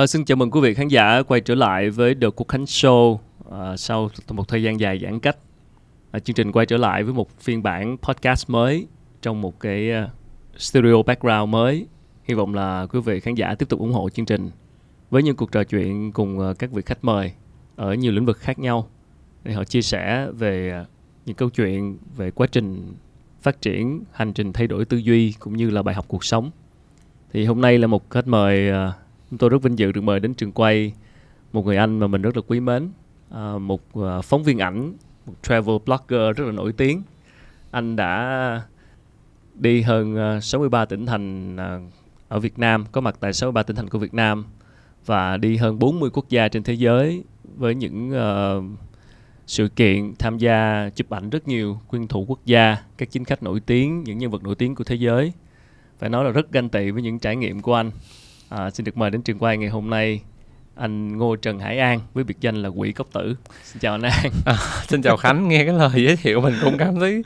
Ờ, xin chào mừng quý vị khán giả quay trở lại với The Quốc Khánh Show à, sau một thời gian dài giãn cách. À, chương trình quay trở lại với một phiên bản podcast mới trong một cái uh, studio background mới. Hy vọng là quý vị khán giả tiếp tục ủng hộ chương trình với những cuộc trò chuyện cùng uh, các vị khách mời ở nhiều lĩnh vực khác nhau để họ chia sẻ về những câu chuyện về quá trình phát triển, hành trình thay đổi tư duy cũng như là bài học cuộc sống. Thì hôm nay là một khách mời uh, tôi rất vinh dự được mời đến trường quay một người anh mà mình rất là quý mến, à, một à, phóng viên ảnh, một travel blogger rất là nổi tiếng. Anh đã đi hơn 63 à, tỉnh thành ở Việt Nam, có mặt tại 63 tỉnh thành của Việt Nam và đi hơn 40 quốc gia trên thế giới với những sự kiện tham gia chụp ảnh rất nhiều nguyên thủ quốc gia, các chính khách nổi tiếng, những nhân vật nổi tiếng của thế giới. Phải nói là rất ganh tị với những trải nghiệm của anh. À, xin được mời đến trường quay ngày hôm nay anh Ngô Trần Hải An với biệt danh là Quỷ Cốc Tử. Xin chào anh An. À, xin chào Khánh. Nghe cái lời giới thiệu mình cũng cảm thấy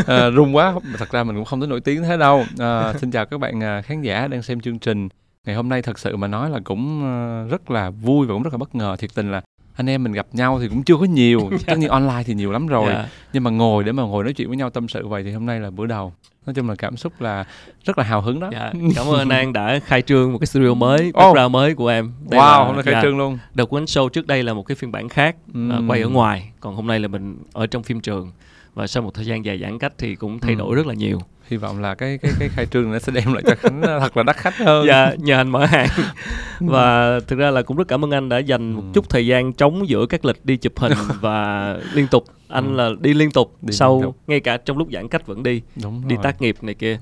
uh, à, rung quá. Thật ra mình cũng không tới nổi tiếng thế đâu. Uh, xin chào các bạn uh, khán giả đang xem chương trình. Ngày hôm nay thật sự mà nói là cũng uh, rất là vui và cũng rất là bất ngờ. Thiệt tình là anh em mình gặp nhau thì cũng chưa có nhiều tất nhiên online thì nhiều lắm rồi yeah. Dạ. nhưng mà ngồi để mà ngồi nói chuyện với nhau tâm sự vậy thì hôm nay là bữa đầu nói chung là cảm xúc là rất là hào hứng đó yeah. Dạ, cảm ơn an đã khai trương một cái studio mới oh. ra mới của em đây wow là, hôm nay khai yeah. Dạ. trương luôn đầu Quấn Show trước đây là một cái phiên bản khác uhm. uh, quay ở ngoài còn hôm nay là mình ở trong phim trường và sau một thời gian dài giãn cách thì cũng thay đổi rất là nhiều hy vọng là cái cái cái khai trương này sẽ đem lại cho khánh thật là đắt khách hơn dạ nhờ anh mở hàng và thực ra là cũng rất cảm ơn anh đã dành một ừ. chút thời gian trống giữa các lịch đi chụp hình và liên tục anh ừ. là đi liên tục đi sau liên tục. ngay cả trong lúc giãn cách vẫn đi Đúng đi rồi. tác nghiệp này kia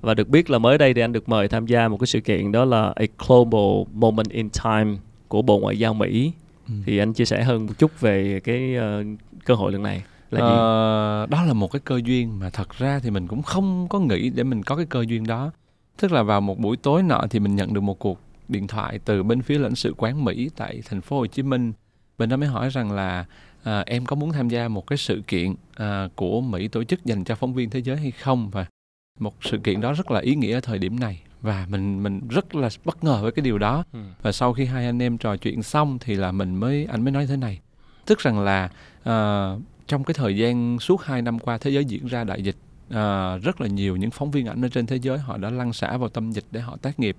và được biết là mới đây thì anh được mời tham gia một cái sự kiện đó là a global moment in time của bộ ngoại giao mỹ ừ. thì anh chia sẻ hơn một chút về cái uh, cơ hội lần này là ờ, gì? Ờ, đó là một cái cơ duyên mà thật ra thì mình cũng không có nghĩ để mình có cái cơ duyên đó. Tức là vào một buổi tối nọ thì mình nhận được một cuộc điện thoại từ bên phía lãnh sự quán Mỹ tại thành phố Hồ Chí Minh. Bên đó mới hỏi rằng là à, em có muốn tham gia một cái sự kiện à, của Mỹ tổ chức dành cho phóng viên thế giới hay không và một sự kiện đó rất là ý nghĩa ở thời điểm này và mình mình rất là bất ngờ với cái điều đó ừ. và sau khi hai anh em trò chuyện xong thì là mình mới anh mới nói thế này tức rằng là uh, trong cái thời gian suốt 2 năm qua thế giới diễn ra đại dịch à, rất là nhiều những phóng viên ảnh ở trên thế giới họ đã lăn xả vào tâm dịch để họ tác nghiệp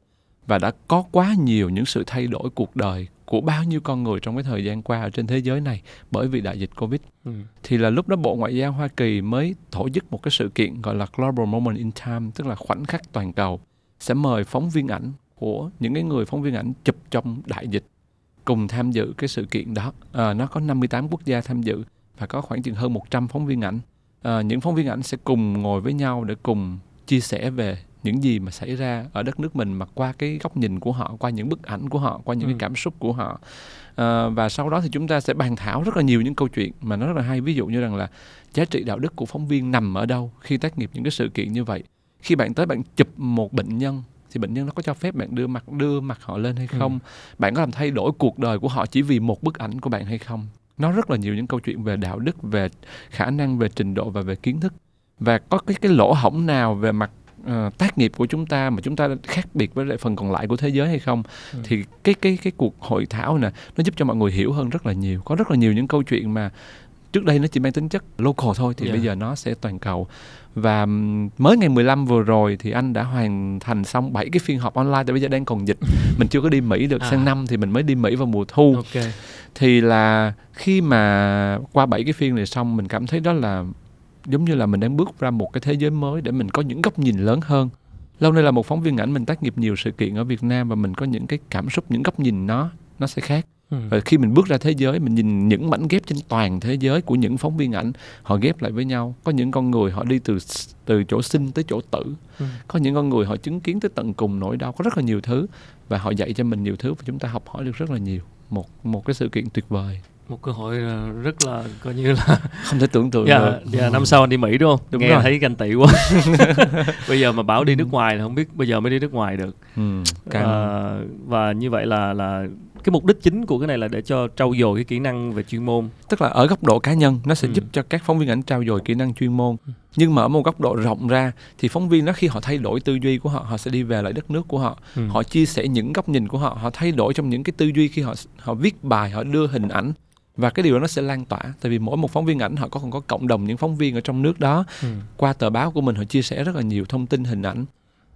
và đã có quá nhiều những sự thay đổi cuộc đời của bao nhiêu con người trong cái thời gian qua ở trên thế giới này bởi vì đại dịch Covid. Ừ. Thì là lúc đó Bộ Ngoại giao Hoa Kỳ mới tổ chức một cái sự kiện gọi là Global Moment in Time, tức là khoảnh khắc toàn cầu, sẽ mời phóng viên ảnh của những cái người phóng viên ảnh chụp trong đại dịch cùng tham dự cái sự kiện đó. À, nó có 58 quốc gia tham dự và có khoảng chừng hơn 100 phóng viên ảnh. À, những phóng viên ảnh sẽ cùng ngồi với nhau để cùng chia sẻ về những gì mà xảy ra ở đất nước mình mà qua cái góc nhìn của họ qua những bức ảnh của họ qua những ừ. cái cảm xúc của họ à, và sau đó thì chúng ta sẽ bàn thảo rất là nhiều những câu chuyện mà nó rất là hay ví dụ như rằng là giá trị đạo đức của phóng viên nằm ở đâu khi tác nghiệp những cái sự kiện như vậy khi bạn tới bạn chụp một bệnh nhân thì bệnh nhân nó có cho phép bạn đưa mặt đưa mặt họ lên hay ừ. không ừ. bạn có làm thay đổi cuộc đời của họ chỉ vì một bức ảnh của bạn hay không nó rất là nhiều những câu chuyện về đạo đức về khả năng về trình độ và về kiến thức và có cái cái lỗ hổng nào về mặt uh, tác nghiệp của chúng ta mà chúng ta khác biệt với lại phần còn lại của thế giới hay không ừ. thì cái cái cái cuộc hội thảo nè nó giúp cho mọi người hiểu hơn rất là nhiều có rất là nhiều những câu chuyện mà trước đây nó chỉ mang tính chất local thôi thì yeah. bây dạ. giờ nó sẽ toàn cầu và mới ngày 15 vừa rồi thì anh đã hoàn thành xong 7 cái phiên họp online tại bây giờ đang còn dịch mình chưa có đi Mỹ được à. sang năm thì mình mới đi Mỹ vào mùa thu okay. thì là khi mà qua 7 cái phiên này xong mình cảm thấy đó là giống như là mình đang bước ra một cái thế giới mới để mình có những góc nhìn lớn hơn lâu nay là một phóng viên ảnh mình tác nghiệp nhiều sự kiện ở Việt Nam và mình có những cái cảm xúc những góc nhìn nó nó sẽ khác Ừ. Và khi mình bước ra thế giới mình nhìn những mảnh ghép trên toàn thế giới của những phóng viên ảnh họ ghép lại với nhau có những con người họ đi từ từ chỗ sinh tới chỗ tử ừ. có những con người họ chứng kiến tới tận cùng nỗi đau có rất là nhiều thứ và họ dạy cho mình nhiều thứ và chúng ta học hỏi được rất là nhiều một một cái sự kiện tuyệt vời một cơ hội ờ, rất là coi như là không thể tưởng tượng dạ, được. Dạ, năm sau anh đi Mỹ đúng không? Đúng Nghe rồi. thấy ganh tị quá. bây giờ mà bảo đi ừ. nước ngoài là không biết bây giờ mới đi nước ngoài được. Ừ, càng... à, ờ, và như vậy là là cái mục đích chính của cái này là để cho trau dồi cái kỹ năng về chuyên môn tức là ở góc độ cá nhân nó sẽ ừ. giúp cho các phóng viên ảnh trau dồi kỹ năng chuyên môn ừ. nhưng mà ở một góc độ rộng ra thì phóng viên nó khi họ thay đổi tư duy của họ họ sẽ đi về lại đất nước của họ ừ. họ chia sẻ những góc nhìn của họ họ thay đổi trong những cái tư duy khi họ họ viết bài họ đưa hình ảnh và cái điều đó nó sẽ lan tỏa tại vì mỗi một phóng viên ảnh họ có còn có cộng đồng những phóng viên ở trong nước đó ừ. qua tờ báo của mình họ chia sẻ rất là nhiều thông tin hình ảnh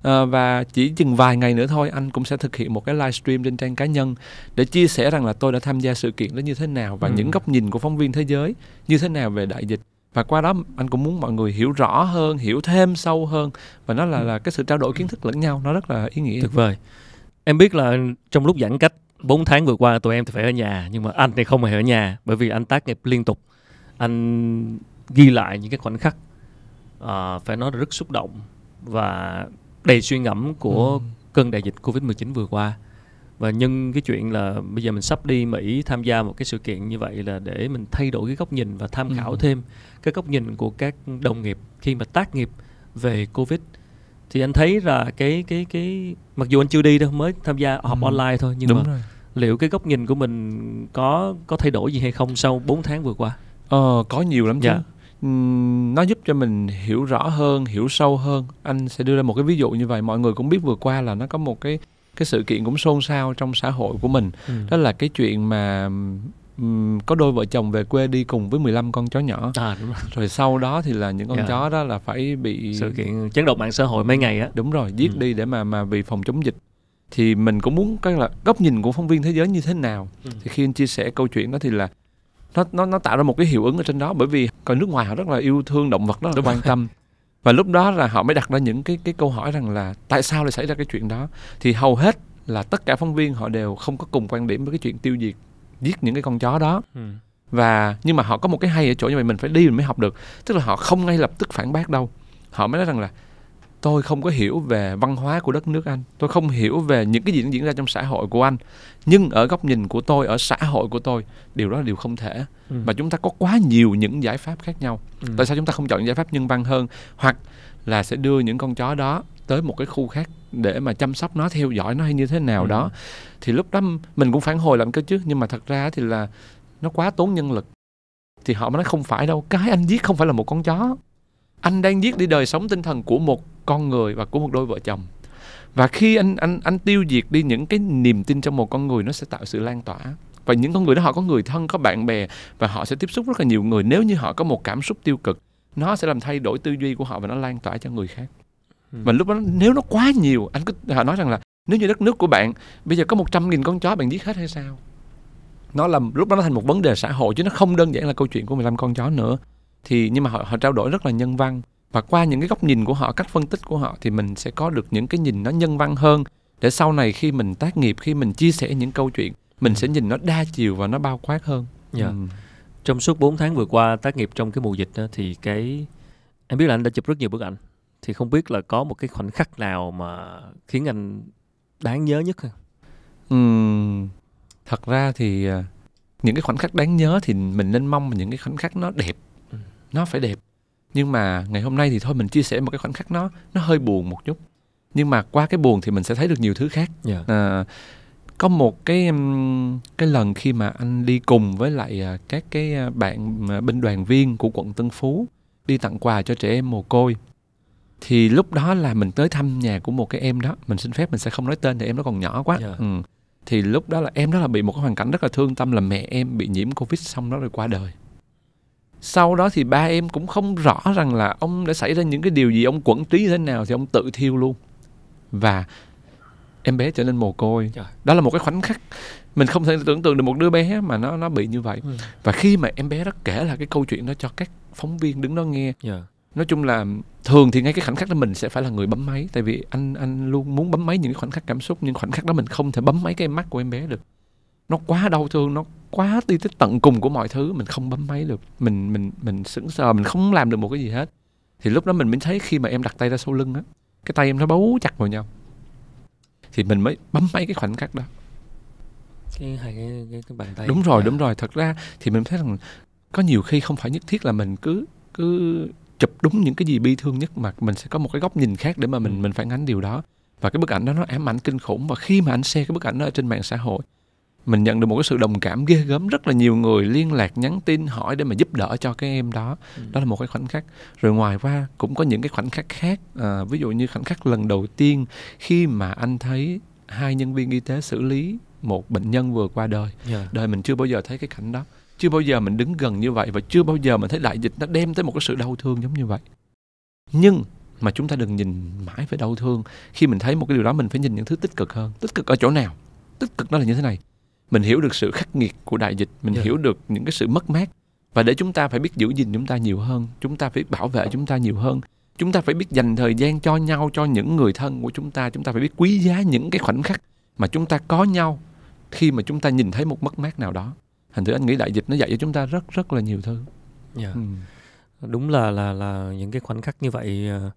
Ờ, và chỉ chừng vài ngày nữa thôi anh cũng sẽ thực hiện một cái livestream trên trang cá nhân để chia sẻ rằng là tôi đã tham gia sự kiện đó như thế nào và ừ. những góc nhìn của phóng viên thế giới như thế nào về đại dịch và qua đó anh cũng muốn mọi người hiểu rõ hơn hiểu thêm sâu hơn và nó là ừ. là cái sự trao đổi kiến thức lẫn nhau nó rất là ý nghĩa tuyệt vời em biết là trong lúc giãn cách 4 tháng vừa qua tụi em thì phải ở nhà nhưng mà anh thì không hề ở nhà bởi vì anh tác nghiệp liên tục anh ghi lại những cái khoảnh khắc uh, phải nói rất xúc động và đầy suy ngẫm của ừ. cơn đại dịch Covid-19 vừa qua và nhân cái chuyện là bây giờ mình sắp đi Mỹ tham gia một cái sự kiện như vậy là để mình thay đổi cái góc nhìn và tham khảo ừ. thêm cái góc nhìn của các đồng nghiệp khi mà tác nghiệp về Covid thì anh thấy là cái cái cái mặc dù anh chưa đi đâu mới tham gia học ừ. online thôi nhưng Đúng mà rồi. liệu cái góc nhìn của mình có có thay đổi gì hay không sau 4 tháng vừa qua? Ờ có nhiều lắm chứ. Dạ nó giúp cho mình hiểu rõ hơn hiểu sâu hơn anh sẽ đưa ra một cái ví dụ như vậy mọi người cũng biết vừa qua là nó có một cái cái sự kiện cũng xôn xao trong xã hội của mình ừ. đó là cái chuyện mà um, có đôi vợ chồng về quê đi cùng với 15 con chó nhỏ à, đúng rồi. rồi sau đó thì là những con yeah. Dạ. chó đó là phải bị sự kiện chấn động mạng xã hội mấy ngày á đúng rồi giết ừ. đi để mà mà vì phòng chống dịch thì mình cũng muốn cái là góc nhìn của phóng viên thế giới như thế nào ừ. thì khi anh chia sẻ câu chuyện đó thì là nó nó nó tạo ra một cái hiệu ứng ở trên đó bởi vì còn nước ngoài họ rất là yêu thương động vật rất là quan tâm và lúc đó là họ mới đặt ra những cái cái câu hỏi rằng là tại sao lại xảy ra cái chuyện đó thì hầu hết là tất cả phóng viên họ đều không có cùng quan điểm với cái chuyện tiêu diệt giết những cái con chó đó ừ. và nhưng mà họ có một cái hay ở chỗ như vậy mình phải đi mình mới học được tức là họ không ngay lập tức phản bác đâu họ mới nói rằng là tôi không có hiểu về văn hóa của đất nước anh tôi không hiểu về những cái gì nó diễn ra trong xã hội của anh nhưng ở góc nhìn của tôi ở xã hội của tôi điều đó là điều không thể ừ. mà chúng ta có quá nhiều những giải pháp khác nhau ừ. tại sao chúng ta không chọn những giải pháp nhân văn hơn hoặc là sẽ đưa những con chó đó tới một cái khu khác để mà chăm sóc nó theo dõi nó hay như thế nào ừ. đó thì lúc đó mình cũng phản hồi làm cái chứ nhưng mà thật ra thì là nó quá tốn nhân lực thì họ mới nói không phải đâu cái anh giết không phải là một con chó anh đang giết đi đời sống tinh thần của một con người và của một đôi vợ chồng và khi anh anh anh tiêu diệt đi những cái niềm tin trong một con người nó sẽ tạo sự lan tỏa và những con người đó họ có người thân có bạn bè và họ sẽ tiếp xúc rất là nhiều người nếu như họ có một cảm xúc tiêu cực nó sẽ làm thay đổi tư duy của họ và nó lan tỏa cho người khác ừ. và lúc đó nếu nó quá nhiều anh cứ họ nói rằng là nếu như đất nước của bạn bây giờ có 100.000 con chó bạn giết hết hay sao nó làm lúc đó nó thành một vấn đề xã hội chứ nó không đơn giản là câu chuyện của 15 con chó nữa thì nhưng mà họ họ trao đổi rất là nhân văn và qua những cái góc nhìn của họ cách phân tích của họ thì mình sẽ có được những cái nhìn nó nhân văn hơn để sau này khi mình tác nghiệp khi mình chia sẻ những câu chuyện mình ừ. sẽ nhìn nó đa chiều và nó bao quát hơn yeah. Dạ. ừ. trong suốt 4 tháng vừa qua tác nghiệp trong cái mùa dịch đó, thì cái em biết là anh đã chụp rất nhiều bức ảnh thì không biết là có một cái khoảnh khắc nào mà khiến anh đáng nhớ nhất không? Ừ, thật ra thì à, những cái khoảnh khắc đáng nhớ thì mình nên mong những cái khoảnh khắc nó đẹp nó phải đẹp nhưng mà ngày hôm nay thì thôi mình chia sẻ một cái khoảnh khắc nó nó hơi buồn một chút nhưng mà qua cái buồn thì mình sẽ thấy được nhiều thứ khác yeah. Dạ. à, có một cái cái lần khi mà anh đi cùng với lại à, các cái à, bạn à, binh đoàn viên của quận Tân Phú đi tặng quà cho trẻ em mồ côi thì lúc đó là mình tới thăm nhà của một cái em đó mình xin phép mình sẽ không nói tên thì em nó còn nhỏ quá yeah. Dạ. ừ. thì lúc đó là em đó là bị một cái hoàn cảnh rất là thương tâm là mẹ em bị nhiễm covid xong đó rồi qua đời sau đó thì ba em cũng không rõ rằng là ông đã xảy ra những cái điều gì ông quẩn trí như thế nào thì ông tự thiêu luôn và em bé trở nên mồ côi Trời. đó là một cái khoảnh khắc mình không thể tưởng tượng được một đứa bé mà nó nó bị như vậy ừ. và khi mà em bé đó kể là cái câu chuyện đó cho các phóng viên đứng đó nghe yeah. Dạ. nói chung là thường thì ngay cái khoảnh khắc đó mình sẽ phải là người bấm máy tại vì anh anh luôn muốn bấm máy những cái khoảnh khắc cảm xúc nhưng khoảnh khắc đó mình không thể bấm máy cái mắt của em bé được nó quá đau thương nó quá đi tới tận cùng của mọi thứ mình không bấm máy được mình mình mình sững sờ mình không làm được một cái gì hết thì lúc đó mình mới thấy khi mà em đặt tay ra sau lưng á cái tay em nó bấu chặt vào nhau thì mình mới bấm máy cái khoảnh khắc đó cái hai cái, cái, cái bàn tay đúng rồi à. đúng rồi thật ra thì mình thấy rằng có nhiều khi không phải nhất thiết là mình cứ cứ chụp đúng những cái gì bi thương nhất mà mình sẽ có một cái góc nhìn khác để mà mình ừ. mình phản ánh điều đó và cái bức ảnh đó nó ám ảnh kinh khủng và khi mà anh xe cái bức ảnh đó ở trên mạng xã hội mình nhận được một cái sự đồng cảm ghê gớm rất là nhiều người liên lạc nhắn tin hỏi để mà giúp đỡ cho cái em đó ừ. đó là một cái khoảnh khắc rồi ngoài ra cũng có những cái khoảnh khắc khác à, ví dụ như khoảnh khắc lần đầu tiên khi mà anh thấy hai nhân viên y tế xử lý một bệnh nhân vừa qua đời yeah. Dạ. đời mình chưa bao giờ thấy cái cảnh đó chưa bao giờ mình đứng gần như vậy và chưa bao giờ mình thấy đại dịch nó đem tới một cái sự đau thương giống như vậy nhưng mà chúng ta đừng nhìn mãi về đau thương khi mình thấy một cái điều đó mình phải nhìn những thứ tích cực hơn tích cực ở chỗ nào tích cực nó là như thế này mình hiểu được sự khắc nghiệt của đại dịch mình yeah. hiểu được những cái sự mất mát và để chúng ta phải biết giữ gìn chúng ta nhiều hơn chúng ta phải bảo vệ chúng ta nhiều hơn chúng ta phải biết dành thời gian cho nhau cho những người thân của chúng ta chúng ta phải biết quý giá những cái khoảnh khắc mà chúng ta có nhau khi mà chúng ta nhìn thấy một mất mát nào đó thành thử anh nghĩ đại dịch nó dạy cho chúng ta rất rất là nhiều thứ yeah. ừ. đúng là là là những cái khoảnh khắc như vậy ờ,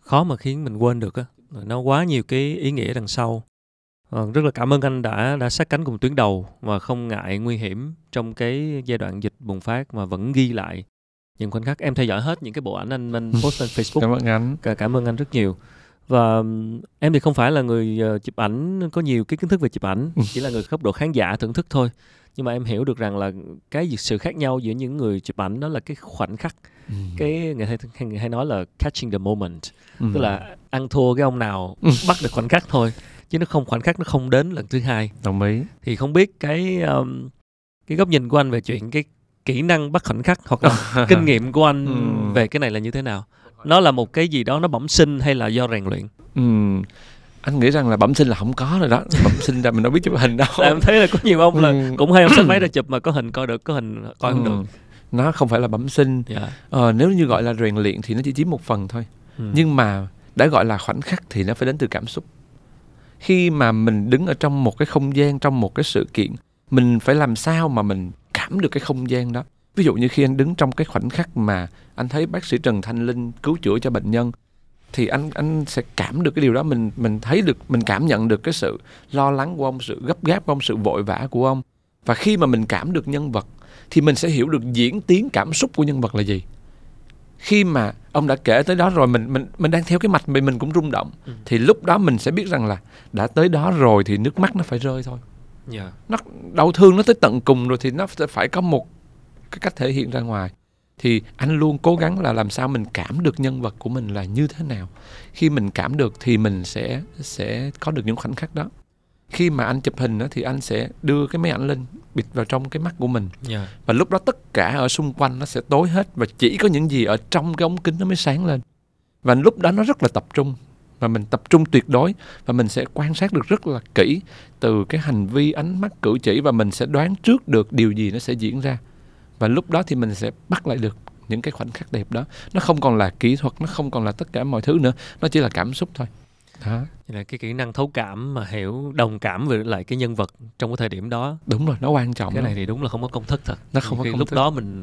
khó mà khiến mình quên được á nó quá nhiều cái ý nghĩa đằng sau Ờ, rất là cảm ơn anh đã đã sát cánh cùng tuyến đầu và không ngại nguy hiểm trong cái giai đoạn dịch bùng phát mà vẫn ghi lại những khoảnh khắc em theo dõi hết những cái bộ ảnh anh mình post lên Facebook. Cảm ơn anh. cảm ơn anh rất nhiều. Và em thì không phải là người ờ, chụp ảnh có nhiều cái kiến thức về chụp ảnh, ừ. chỉ là người cấp độ khán giả thưởng thức thôi. Nhưng mà em hiểu được rằng là cái sự khác nhau giữa những người chụp ảnh đó là cái khoảnh khắc. Ừ. Cái người hay, hay nói là catching the moment, ừ. tức là ăn thua cái ông nào bắt được khoảnh khắc thôi chứ nó không khoảnh khắc nó không đến lần thứ hai đồng ý thì không biết cái um, cái góc nhìn của anh về chuyện cái kỹ năng bắt khoảnh khắc hoặc là kinh nghiệm của anh ừ. về cái này là như thế nào nó là một cái gì đó nó bẩm sinh hay là do rèn luyện ừ anh nghĩ rằng là bẩm sinh là không có rồi đó bẩm sinh ra mình đâu biết chụp hình đâu là em thấy là có nhiều ông là ừ. cũng hay ông sách máy ra chụp mà có hình coi được có hình coi ừ. không được nó không phải là bẩm sinh yeah. Dạ. ờ, nếu như gọi là rèn luyện thì nó chỉ chiếm một phần thôi ừ. nhưng mà đã gọi là khoảnh khắc thì nó phải đến từ cảm xúc khi mà mình đứng ở trong một cái không gian trong một cái sự kiện mình phải làm sao mà mình cảm được cái không gian đó ví dụ như khi anh đứng trong cái khoảnh khắc mà anh thấy bác sĩ Trần Thanh Linh cứu chữa cho bệnh nhân thì anh anh sẽ cảm được cái điều đó mình mình thấy được mình cảm nhận được cái sự lo lắng của ông sự gấp gáp của ông sự vội vã của ông và khi mà mình cảm được nhân vật thì mình sẽ hiểu được diễn tiến cảm xúc của nhân vật là gì khi mà ông đã kể tới đó rồi mình mình mình đang theo cái mạch mình mình cũng rung động ừ. thì lúc đó mình sẽ biết rằng là đã tới đó rồi thì nước mắt nó phải rơi thôi yeah. Dạ. nó đau thương nó tới tận cùng rồi thì nó phải có một cái cách thể hiện ra ngoài thì anh luôn cố gắng là làm sao mình cảm được nhân vật của mình là như thế nào khi mình cảm được thì mình sẽ sẽ có được những khoảnh khắc đó khi mà anh chụp hình đó, thì anh sẽ đưa cái máy ảnh lên bịt vào trong cái mắt của mình yeah. Dạ. và lúc đó tất cả ở xung quanh nó sẽ tối hết và chỉ có những gì ở trong cái ống kính nó mới sáng lên và lúc đó nó rất là tập trung và mình tập trung tuyệt đối và mình sẽ quan sát được rất là kỹ từ cái hành vi ánh mắt cử chỉ và mình sẽ đoán trước được điều gì nó sẽ diễn ra và lúc đó thì mình sẽ bắt lại được những cái khoảnh khắc đẹp đó nó không còn là kỹ thuật nó không còn là tất cả mọi thứ nữa nó chỉ là cảm xúc thôi đó là cái kỹ năng thấu cảm mà hiểu đồng cảm với lại cái nhân vật trong cái thời điểm đó đúng rồi nó quan trọng cái này thì đúng là không có công thức thật nó không có công lúc thức. đó mình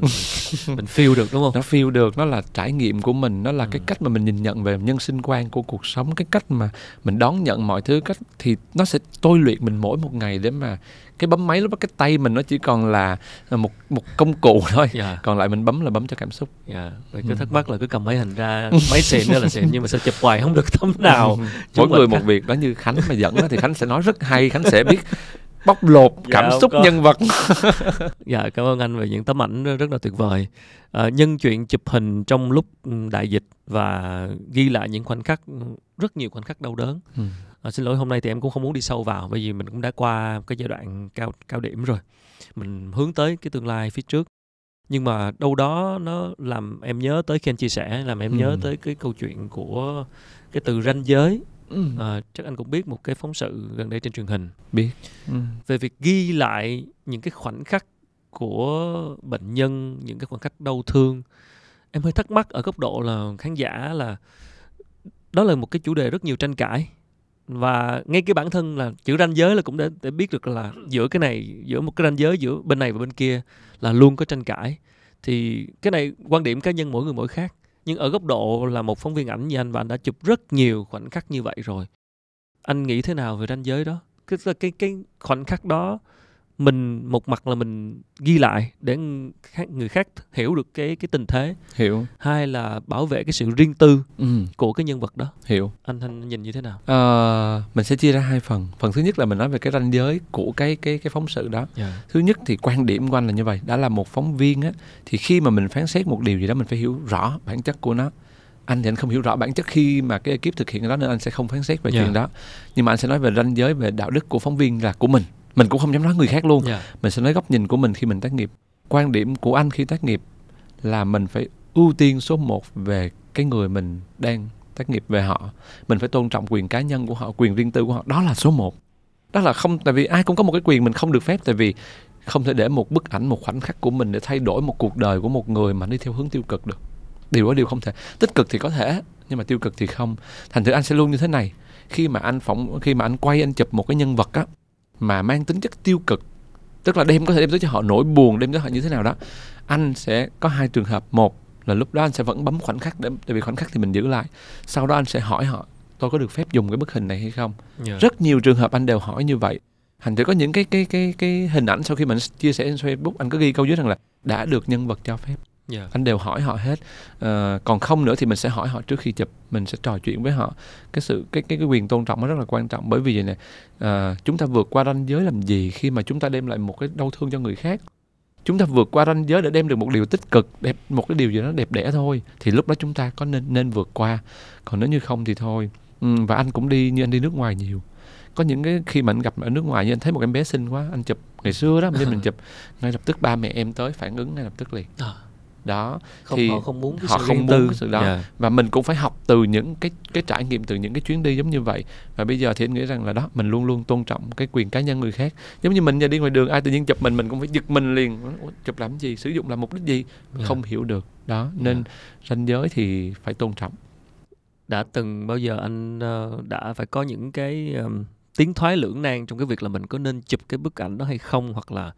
mình feel được đúng không nó feel được nó là trải nghiệm của mình nó là ừ. cái cách mà mình nhìn nhận về nhân sinh quan của cuộc sống cái cách mà mình đón nhận mọi thứ cách thì nó sẽ tôi luyện mình mỗi một ngày để mà cái bấm máy lúc đó cái tay mình nó chỉ còn là à, một một công cụ thôi yeah. Dạ. còn lại mình bấm là bấm cho cảm xúc yeah. Dạ. rồi cứ ừ. thắc mắc là cứ cầm máy hình ra máy xịn đó là xịn nhưng mà sao chụp hoài không được tấm nào ừ. mỗi người một việc đó như khánh mà dẫn thì khánh sẽ nói rất hay khánh sẽ biết bóc lột dạ, cảm dạ, xúc có. nhân vật dạ cảm ơn anh về những tấm ảnh rất là tuyệt vời à, nhân chuyện chụp hình trong lúc ừ, đại dịch và ghi lại những khoảnh khắc ừ, rất nhiều khoảnh khắc đau đớn ừ à, xin lỗi hôm nay thì em cũng không muốn đi sâu vào bởi vì mình cũng đã qua cái giai đoạn cao cao điểm rồi mình hướng tới cái tương lai phía trước nhưng mà đâu đó nó làm em nhớ tới khi anh chia sẻ làm em ừ. nhớ tới cái câu chuyện của cái từ ranh giới ừ. à, chắc anh cũng biết một cái phóng sự gần đây trên truyền hình biết ừ. về việc ghi lại những cái khoảnh khắc của bệnh nhân những cái khoảnh khắc đau thương em hơi thắc mắc ở góc độ là khán giả là đó là một cái chủ đề rất nhiều tranh cãi và ngay cái bản thân là chữ ranh giới là cũng để để biết được là giữa cái này giữa một cái ranh giới giữa bên này và bên kia là luôn có tranh cãi thì cái này quan điểm cá nhân mỗi người mỗi khác nhưng ở góc độ là một phóng viên ảnh như anh và anh đã chụp rất nhiều khoảnh khắc như vậy rồi anh nghĩ thế nào về ranh giới đó cái cái cái khoảnh khắc đó mình một mặt là mình ghi lại để người khác hiểu được cái cái tình thế hiểu hai là bảo vệ cái sự riêng tư ừ. của cái nhân vật đó hiểu anh thanh nhìn như thế nào à, mình sẽ chia ra hai phần phần thứ nhất là mình nói về cái ranh giới của cái cái cái phóng sự đó yeah. Dạ. thứ nhất thì quan điểm của anh là như vậy đã là một phóng viên á thì khi mà mình phán xét một điều gì đó mình phải hiểu rõ bản chất của nó anh thì anh không hiểu rõ bản chất khi mà cái ekip thực hiện đó nên anh sẽ không phán xét về yeah. Dạ. chuyện đó nhưng mà anh sẽ nói về ranh giới về đạo đức của phóng viên là của mình mình cũng không dám nói người khác luôn yeah. Dạ. mình sẽ nói góc nhìn của mình khi mình tác nghiệp quan điểm của anh khi tác nghiệp là mình phải ưu tiên số một về cái người mình đang tác nghiệp về họ mình phải tôn trọng quyền cá nhân của họ quyền riêng tư của họ đó là số một. đó là không tại vì ai cũng có một cái quyền mình không được phép tại vì không thể để một bức ảnh một khoảnh khắc của mình để thay đổi một cuộc đời của một người mà đi theo hướng tiêu cực được điều đó điều không thể tích cực thì có thể nhưng mà tiêu cực thì không thành thử anh sẽ luôn như thế này khi mà anh phỏng khi mà anh quay anh chụp một cái nhân vật á mà mang tính chất tiêu cực tức là đêm có thể đem tới cho họ nỗi buồn đem tới họ như thế nào đó anh sẽ có hai trường hợp một là lúc đó anh sẽ vẫn bấm khoảnh khắc để tại vì khoảnh khắc thì mình giữ lại sau đó anh sẽ hỏi họ tôi có được phép dùng cái bức hình này hay không yeah. Dạ. rất nhiều trường hợp anh đều hỏi như vậy thành thử có những cái cái cái cái hình ảnh sau khi mình chia sẻ trên facebook anh có ghi câu dưới rằng là đã được nhân vật cho phép yeah. Dạ. anh đều hỏi họ hết à, còn không nữa thì mình sẽ hỏi họ trước khi chụp mình sẽ trò chuyện với họ cái sự cái cái, cái quyền tôn trọng nó rất là quan trọng bởi vì vậy này à, ờ, chúng ta vượt qua ranh giới làm gì khi mà chúng ta đem lại một cái đau thương cho người khác chúng ta vượt qua ranh giới để đem được một điều tích cực đẹp một cái điều gì đó đẹp đẽ thôi thì lúc đó chúng ta có nên nên vượt qua còn nếu như không thì thôi ừ, và anh cũng đi như anh đi nước ngoài nhiều có những cái khi mà anh gặp ở nước ngoài như anh thấy một em bé xinh quá anh chụp ngày xưa đó nên mình chụp ngay lập tức ba mẹ em tới phản ứng ngay lập tức liền ờ đó không, thì họ không muốn cái họ sự không muốn tư. cái sự đó yeah. và mình cũng phải học từ những cái cái trải nghiệm từ những cái chuyến đi giống như vậy và bây giờ thì anh nghĩ rằng là đó mình luôn luôn tôn trọng cái quyền cá nhân người khác giống như mình giờ đi ngoài đường ai tự nhiên chụp mình mình cũng phải giật mình liền chụp làm gì sử dụng làm mục đích gì yeah. Dạ. không hiểu được đó nên yeah. Dạ. ranh giới thì phải tôn trọng đã từng bao giờ anh ờ, đã phải có những cái um, tiến thoái lưỡng nan trong cái việc là mình có nên chụp cái bức ảnh đó hay không hoặc là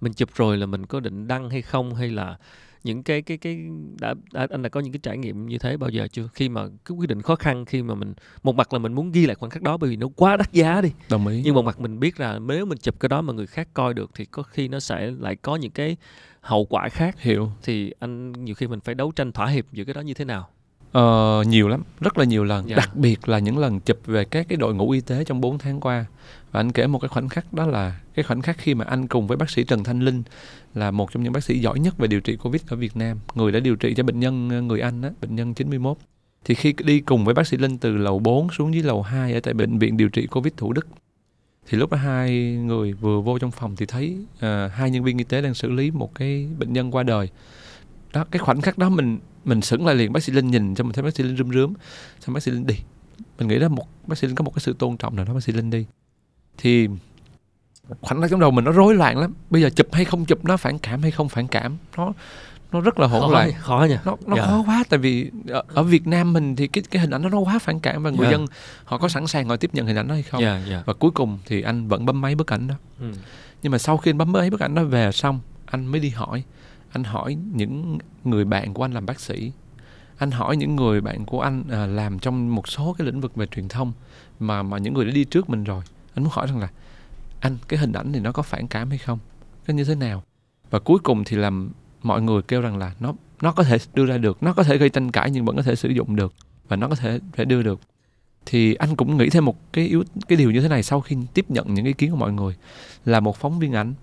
mình chụp rồi là mình có định đăng hay không hay là những cái cái cái đã, đã anh đã có những cái trải nghiệm như thế bao giờ chưa khi mà cái quyết định khó khăn khi mà mình một mặt là mình muốn ghi lại khoảnh khắc đó bởi vì nó quá đắt giá đi đồng ý nhưng một mặt mình biết là nếu mình chụp cái đó mà người khác coi được thì có khi nó sẽ lại có những cái hậu quả khác hiểu thì anh nhiều khi mình phải đấu tranh thỏa hiệp giữa cái đó như thế nào Ờ, nhiều lắm, rất là nhiều lần, yeah. Dạ. đặc biệt là những lần chụp về các cái đội ngũ y tế trong 4 tháng qua và anh kể một cái khoảnh khắc đó là cái khoảnh khắc khi mà anh cùng với bác sĩ Trần Thanh Linh là một trong những bác sĩ giỏi nhất về điều trị Covid ở Việt Nam người đã điều trị cho bệnh nhân ờ, người Anh đó, bệnh nhân 91 thì khi đi cùng với bác sĩ Linh từ lầu 4 xuống dưới lầu 2 ở tại bệnh viện điều trị Covid Thủ Đức thì lúc đó hai người vừa vô trong phòng thì thấy uh, hai nhân viên y tế đang xử lý một cái bệnh nhân qua đời đó cái khoảnh khắc đó mình mình sững lại liền bác sĩ linh nhìn cho mình thấy bác sĩ linh rướm rướm xong bác sĩ linh đi mình nghĩ là một bác sĩ linh có một cái sự tôn trọng nào đó bác sĩ linh đi thì khoảnh khắc trong đầu mình nó rối loạn lắm bây giờ chụp hay không chụp nó phản cảm hay không phản cảm nó nó rất là hỗn loạn khó nhỉ? nó, nó dạ. khó quá tại vì ở, Việt Nam mình thì cái cái hình ảnh nó, nó quá phản cảm và người dạ. dân họ có sẵn sàng ngồi tiếp nhận hình ảnh đó hay không dạ, dạ. và cuối cùng thì anh vẫn bấm máy bức ảnh đó ừ. nhưng mà sau khi anh bấm máy bức ảnh nó về xong anh mới đi hỏi anh hỏi những người bạn của anh làm bác sĩ anh hỏi những người bạn của anh à, làm trong một số cái lĩnh vực về truyền thông mà mà những người đã đi trước mình rồi anh muốn hỏi rằng là anh cái hình ảnh thì nó có phản cảm hay không nó như thế nào và cuối cùng thì làm mọi người kêu rằng là nó nó có thể đưa ra được nó có thể gây tranh cãi nhưng vẫn có thể sử dụng được và nó có thể phải đưa được thì anh cũng nghĩ thêm một cái yếu cái điều như thế này sau khi tiếp nhận những ý kiến của mọi người là một phóng viên ảnh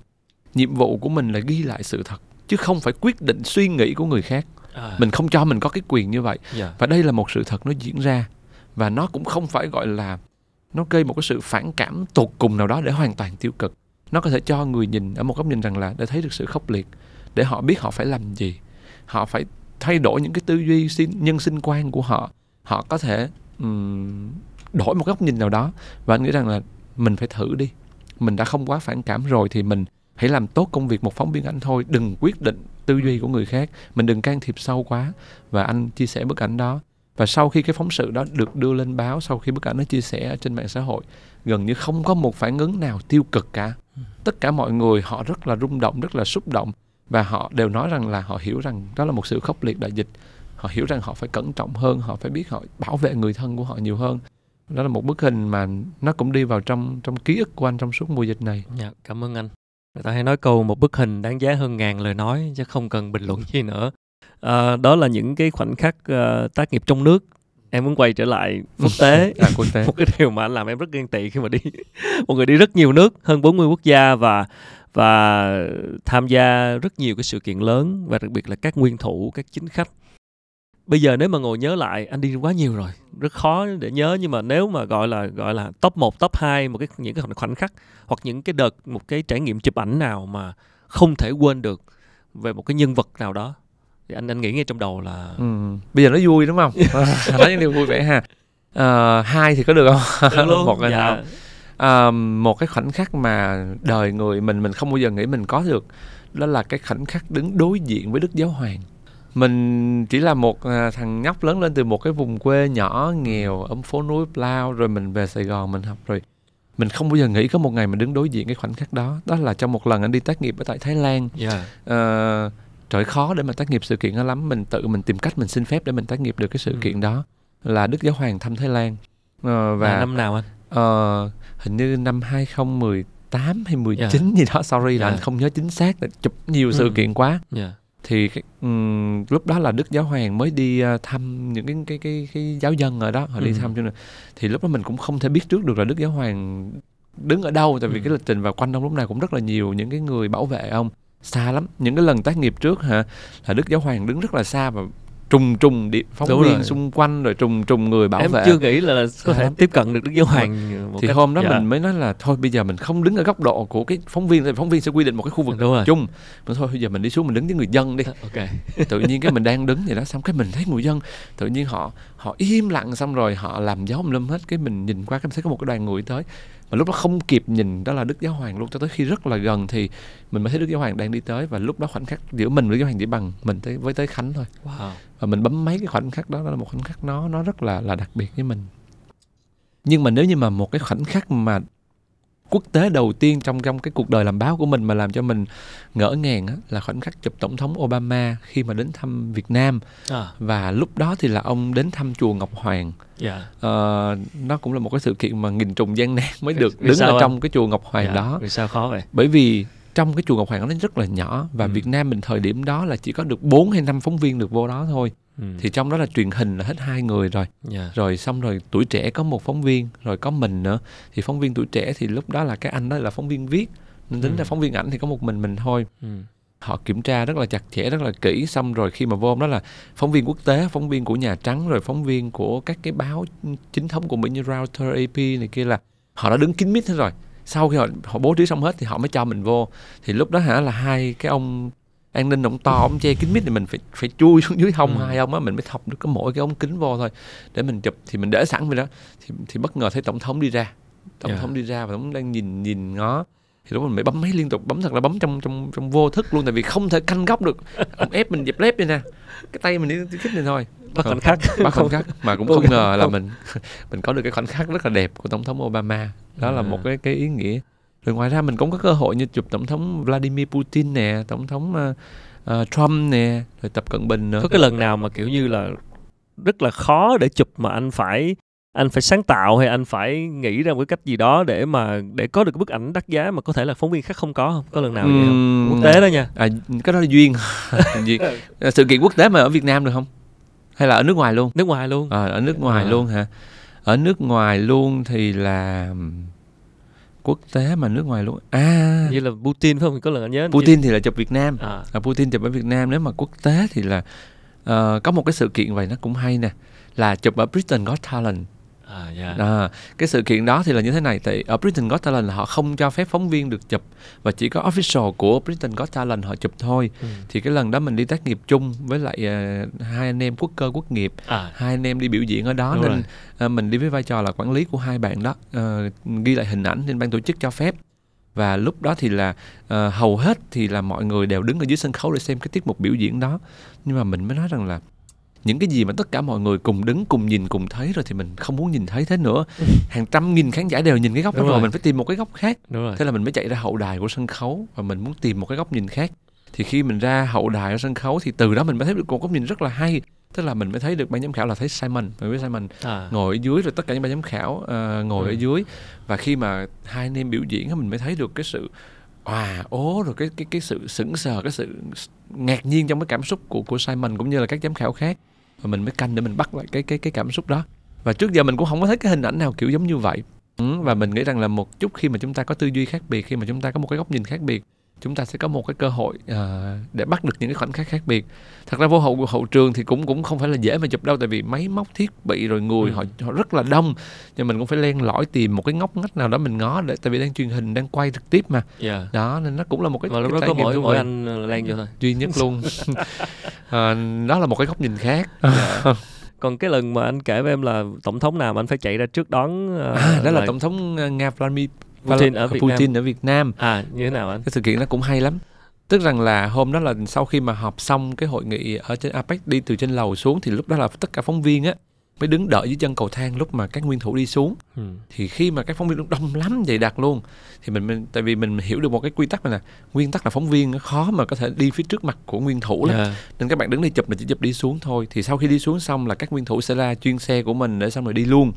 nhiệm vụ của mình là ghi lại sự thật chứ không phải quyết định suy nghĩ của người khác à. mình không cho mình có cái quyền như vậy yeah. Dạ. và đây là một sự thật nó diễn ra và nó cũng không phải gọi là nó gây một cái sự phản cảm tột cùng nào đó để hoàn toàn tiêu cực nó có thể cho người nhìn ở một góc nhìn rằng là để thấy được sự khốc liệt để họ biết họ phải làm gì họ phải thay đổi những cái tư duy nhân sinh quan của họ họ có thể um, đổi một góc nhìn nào đó và anh nghĩ rằng là mình phải thử đi mình đã không quá phản cảm rồi thì mình hãy làm tốt công việc một phóng viên ảnh thôi đừng quyết định tư duy của người khác mình đừng can thiệp sâu quá và anh chia sẻ bức ảnh đó và sau khi cái phóng sự đó được đưa lên báo sau khi bức ảnh nó chia sẻ trên mạng xã hội gần như không có một phản ứng nào tiêu cực cả ừ. tất cả mọi người họ rất là rung động rất là xúc động và họ đều nói rằng là họ hiểu rằng đó là một sự khốc liệt đại dịch họ hiểu rằng họ phải cẩn trọng hơn họ phải biết họ bảo vệ người thân của họ nhiều hơn đó là một bức hình mà nó cũng đi vào trong trong ký ức của anh trong suốt mùa dịch này dạ cảm ơn anh người ta hay nói câu một bức hình đáng giá hơn ngàn lời nói chứ không cần bình luận gì nữa à, đó là những cái khoảnh khắc uh, tác nghiệp trong nước em muốn quay trở lại quốc tế à, quốc tế một cái điều mà anh làm em rất ghen tị khi mà đi một người đi rất nhiều nước hơn 40 quốc gia và và tham gia rất nhiều cái sự kiện lớn và đặc biệt là các nguyên thủ các chính khách bây giờ nếu mà ngồi nhớ lại anh đi quá nhiều rồi rất khó để nhớ nhưng mà nếu mà gọi là gọi là top 1, top 2 một cái những cái khoảnh khắc hoặc những cái đợt một cái trải nghiệm chụp ảnh nào mà không thể quên được về một cái nhân vật nào đó thì anh anh nghĩ ngay trong đầu là ừ. bây giờ nó vui đúng không dạ. nói những điều vui vẻ ha à, hai thì có được không được luôn. một là dạ. à, một cái khoảnh khắc mà đời người mình mình không bao giờ nghĩ mình có được đó là cái khoảnh khắc đứng đối diện với đức giáo hoàng mình chỉ là một à, thằng nhóc lớn lên từ một cái vùng quê nhỏ nghèo ở phố núi Plau rồi mình về Sài Gòn mình học rồi mình không bao giờ nghĩ có một ngày mình đứng đối diện cái khoảnh khắc đó đó là trong một lần anh đi tác nghiệp ở tại Thái Lan yeah. Dạ. Ờ, trời khó để mà tác nghiệp sự kiện đó lắm mình tự mình tìm cách mình xin phép để mình tác nghiệp được cái sự ừ. kiện đó là Đức Giáo Hoàng thăm Thái Lan ờ, và là năm nào anh uh, hình như năm 2018 hay 19 yeah. Dạ. gì đó sorry yeah. là dạ. anh không nhớ chính xác là chụp nhiều ừ. sự kiện quá yeah. Dạ. thì um, lúc đó là Đức Giáo Hoàng mới đi uh, thăm những cái cái cái, cái giáo dân ở đó họ ừ. đi thăm cho nên thì lúc đó mình cũng không thể biết trước được là Đức Giáo Hoàng đứng ở đâu tại vì ừ. cái lịch trình và quanh ông lúc này cũng rất là nhiều những cái người bảo vệ ông xa lắm những cái lần tác nghiệp trước hả là đức giáo hoàng đứng rất là xa và trùng trùng địa phóng Đúng viên rồi. xung quanh rồi trùng trùng người bảo em vệ chưa nghĩ là có thể tiếp cận được đức giáo hoàng một thì cách... hôm đó dạ. mình mới nói là thôi bây giờ mình không đứng ở góc độ của cái phóng viên thì phóng viên sẽ quy định một cái khu vực Đúng rồi. chung mà thôi bây giờ mình đi xuống mình đứng với người dân đi ok tự nhiên cái mình đang đứng thì đó xong cái mình thấy người dân tự nhiên họ họ im lặng xong rồi họ làm gió lâm hết cái mình nhìn qua cái mình thấy có một cái đoàn người tới mà lúc đó không kịp nhìn đó là đức giáo hoàng luôn cho tới khi rất là gần thì mình mới thấy đức giáo hoàng đang đi tới và lúc đó khoảnh khắc giữa mình với giáo hoàng chỉ bằng mình tới với tới khánh thôi wow. và mình bấm mấy cái khoảnh khắc đó, đó là một khoảnh khắc nó nó rất là là đặc biệt với mình nhưng mà nếu như mà một cái khoảnh khắc mà quốc tế đầu tiên trong trong cái cuộc đời làm báo của mình mà làm cho mình ngỡ ngàng á, là khoảnh khắc chụp tổng thống Obama khi mà đến thăm Việt Nam à. và lúc đó thì là ông đến thăm chùa Ngọc Hoàng yeah. Dạ. uh, ờ, nó cũng là một cái sự kiện mà nghìn trùng gian nan mới được vì đứng sao ở trong cái chùa Ngọc Hoàng yeah. Dạ, đó vì sao khó vậy bởi vì trong cái chùa Ngọc Hoàng nó rất là nhỏ và ừ. Việt Nam mình thời điểm đó là chỉ có được 4 hay 5 phóng viên được vô đó thôi Ừ. thì trong đó là truyền hình là hết hai người rồi yeah. Dạ. rồi xong rồi tuổi trẻ có một phóng viên rồi có mình nữa thì phóng viên tuổi trẻ thì lúc đó là cái anh đó là phóng viên viết nên tính ừ. là phóng viên ảnh thì có một mình mình thôi ừ họ kiểm tra rất là chặt chẽ rất là kỹ xong rồi khi mà vô đó là phóng viên quốc tế phóng viên của nhà trắng rồi phóng viên của các cái báo chính thống của mỹ như Reuters AP này kia là họ đã đứng kín mít hết rồi sau khi họ, họ bố trí xong hết thì họ mới cho mình vô thì lúc đó hả là hai cái ông an ninh ổng to ổng che kính mít thì mình phải phải chui xuống dưới hông ừ. hai ông á mình mới thọc được có mỗi cái ống kính vô thôi để mình chụp thì mình để sẵn vậy đó thì thì bất ngờ thấy tổng thống đi ra tổng yeah. Dạ. thống đi ra và ông đang nhìn nhìn ngó thì lúc mình mới bấm máy liên tục bấm thật là bấm trong trong trong vô thức luôn tại vì không thể canh góc được ông ép mình dẹp lép vậy nè cái tay mình đi khích này thôi bắt khoảnh khắc bắt khoảnh khắc mà cũng không ngờ là mình mình có được cái khoảnh khắc rất là đẹp của tổng thống Obama đó là một dạ. cái cái ý nghĩa rồi ngoài ra mình cũng có cơ hội như chụp tổng thống Vladimir Putin nè tổng thống uh, uh, Trump nè rồi Tập Cận Bình nữa có cái lần nào mà kiểu như là rất là khó để chụp mà anh phải anh phải sáng tạo hay anh phải nghĩ ra một cái cách gì đó để mà để có được cái bức ảnh đắt giá mà có thể là phóng viên khác không có không có lần nào vậy không quốc tế đó nha à, cái đó là duyên duyên ờ, sự kiện quốc tế mà ở Việt Nam được không hay là ở nước ngoài luôn nước ngoài luôn à, ở nước ngoài à. luôn hả ở nước ngoài luôn thì là quốc tế mà nước ngoài luôn à như là Putin phải không có lần nhớ Putin thì là chụp Việt Nam à. à Putin chụp ở Việt Nam nếu mà quốc tế thì là uh, có một cái sự kiện vậy nó cũng hay nè là chụp ở Britain Got Talent À, yeah. Dạ. à, cái sự kiện đó thì là như thế này tại ở Britain Got Talent là họ không cho phép phóng viên được chụp và chỉ có official của Britain Got Talent họ chụp thôi ừ. thì cái lần đó mình đi tác nghiệp chung với lại uh, hai anh em quốc cơ quốc nghiệp à. hai anh em đi biểu diễn ở đó Đúng nên uh, mình đi với vai trò là quản lý của hai bạn đó uh, ghi lại hình ảnh nên ban tổ chức cho phép và lúc đó thì là uh, hầu hết thì là mọi người đều đứng ở dưới sân khấu để xem cái tiết mục biểu diễn đó nhưng mà mình mới nói rằng là những cái gì mà tất cả mọi người cùng đứng cùng nhìn cùng thấy rồi thì mình không muốn nhìn thấy thế nữa hàng trăm nghìn khán giả đều nhìn cái góc đó rồi. rồi mình phải tìm một cái góc khác Đúng rồi. thế là mình mới chạy ra hậu đài của sân khấu và mình muốn tìm một cái góc nhìn khác thì khi mình ra hậu đài ở sân khấu thì từ đó mình mới thấy được một góc nhìn rất là hay tức là mình mới thấy được ban giám khảo là thấy Simon mình biết Simon à. ngồi ở dưới rồi tất cả những ban giám khảo uh, ngồi ừ. ở dưới và khi mà hai anh em biểu diễn mình mới thấy được cái sự à ố rồi cái cái cái sự sững sờ cái sự ngạc nhiên trong cái cảm xúc của của Simon cũng như là các giám khảo khác và mình mới canh để mình bắt lại cái cái cái cảm xúc đó và trước giờ mình cũng không có thấy cái hình ảnh nào kiểu giống như vậy ừ, và mình nghĩ rằng là một chút khi mà chúng ta có tư duy khác biệt khi mà chúng ta có một cái góc nhìn khác biệt chúng ta sẽ có một cái cơ hội uh, để bắt được những cái khoảnh khắc khác biệt thật ra vô hậu hậu trường thì cũng cũng không phải là dễ mà chụp đâu tại vì máy móc thiết bị rồi người ừ. họ họ rất là đông nhưng mình cũng phải len lỏi tìm một cái ngóc ngách nào đó mình ngó để tại vì đang truyền hình đang quay trực tiếp mà yeah. Dạ. đó nên nó cũng là một cái, mà lúc đó có mỗi mỗi anh len vô thôi duy nhất luôn uh, đó là một cái góc nhìn khác yeah. Dạ. Dạ. còn cái lần mà anh kể với em là tổng thống nào mà anh phải chạy ra trước đón uh, à, đó là, là tổng thống nga vladimir Vâng, Putin ở Việt Putin Nam. ở Việt Nam à như thế nào anh cái sự kiện nó cũng hay lắm tức rằng là hôm đó là sau khi mà họp xong cái hội nghị ở trên APEC đi từ trên lầu xuống thì lúc đó là tất cả phóng viên á mới đứng đợi dưới chân cầu thang lúc mà các nguyên thủ đi xuống ừ. thì khi mà các phóng viên lúc đông lắm dày đặc luôn thì mình, mình tại vì mình hiểu được một cái quy tắc là nguyên tắc là phóng viên khó mà có thể đi phía trước mặt của nguyên thủ lắm yeah. Dạ. nên các bạn đứng đây chụp là chỉ chụp đi xuống thôi thì sau khi đi xuống xong là các nguyên thủ sẽ ra chuyên xe của mình để xong rồi đi luôn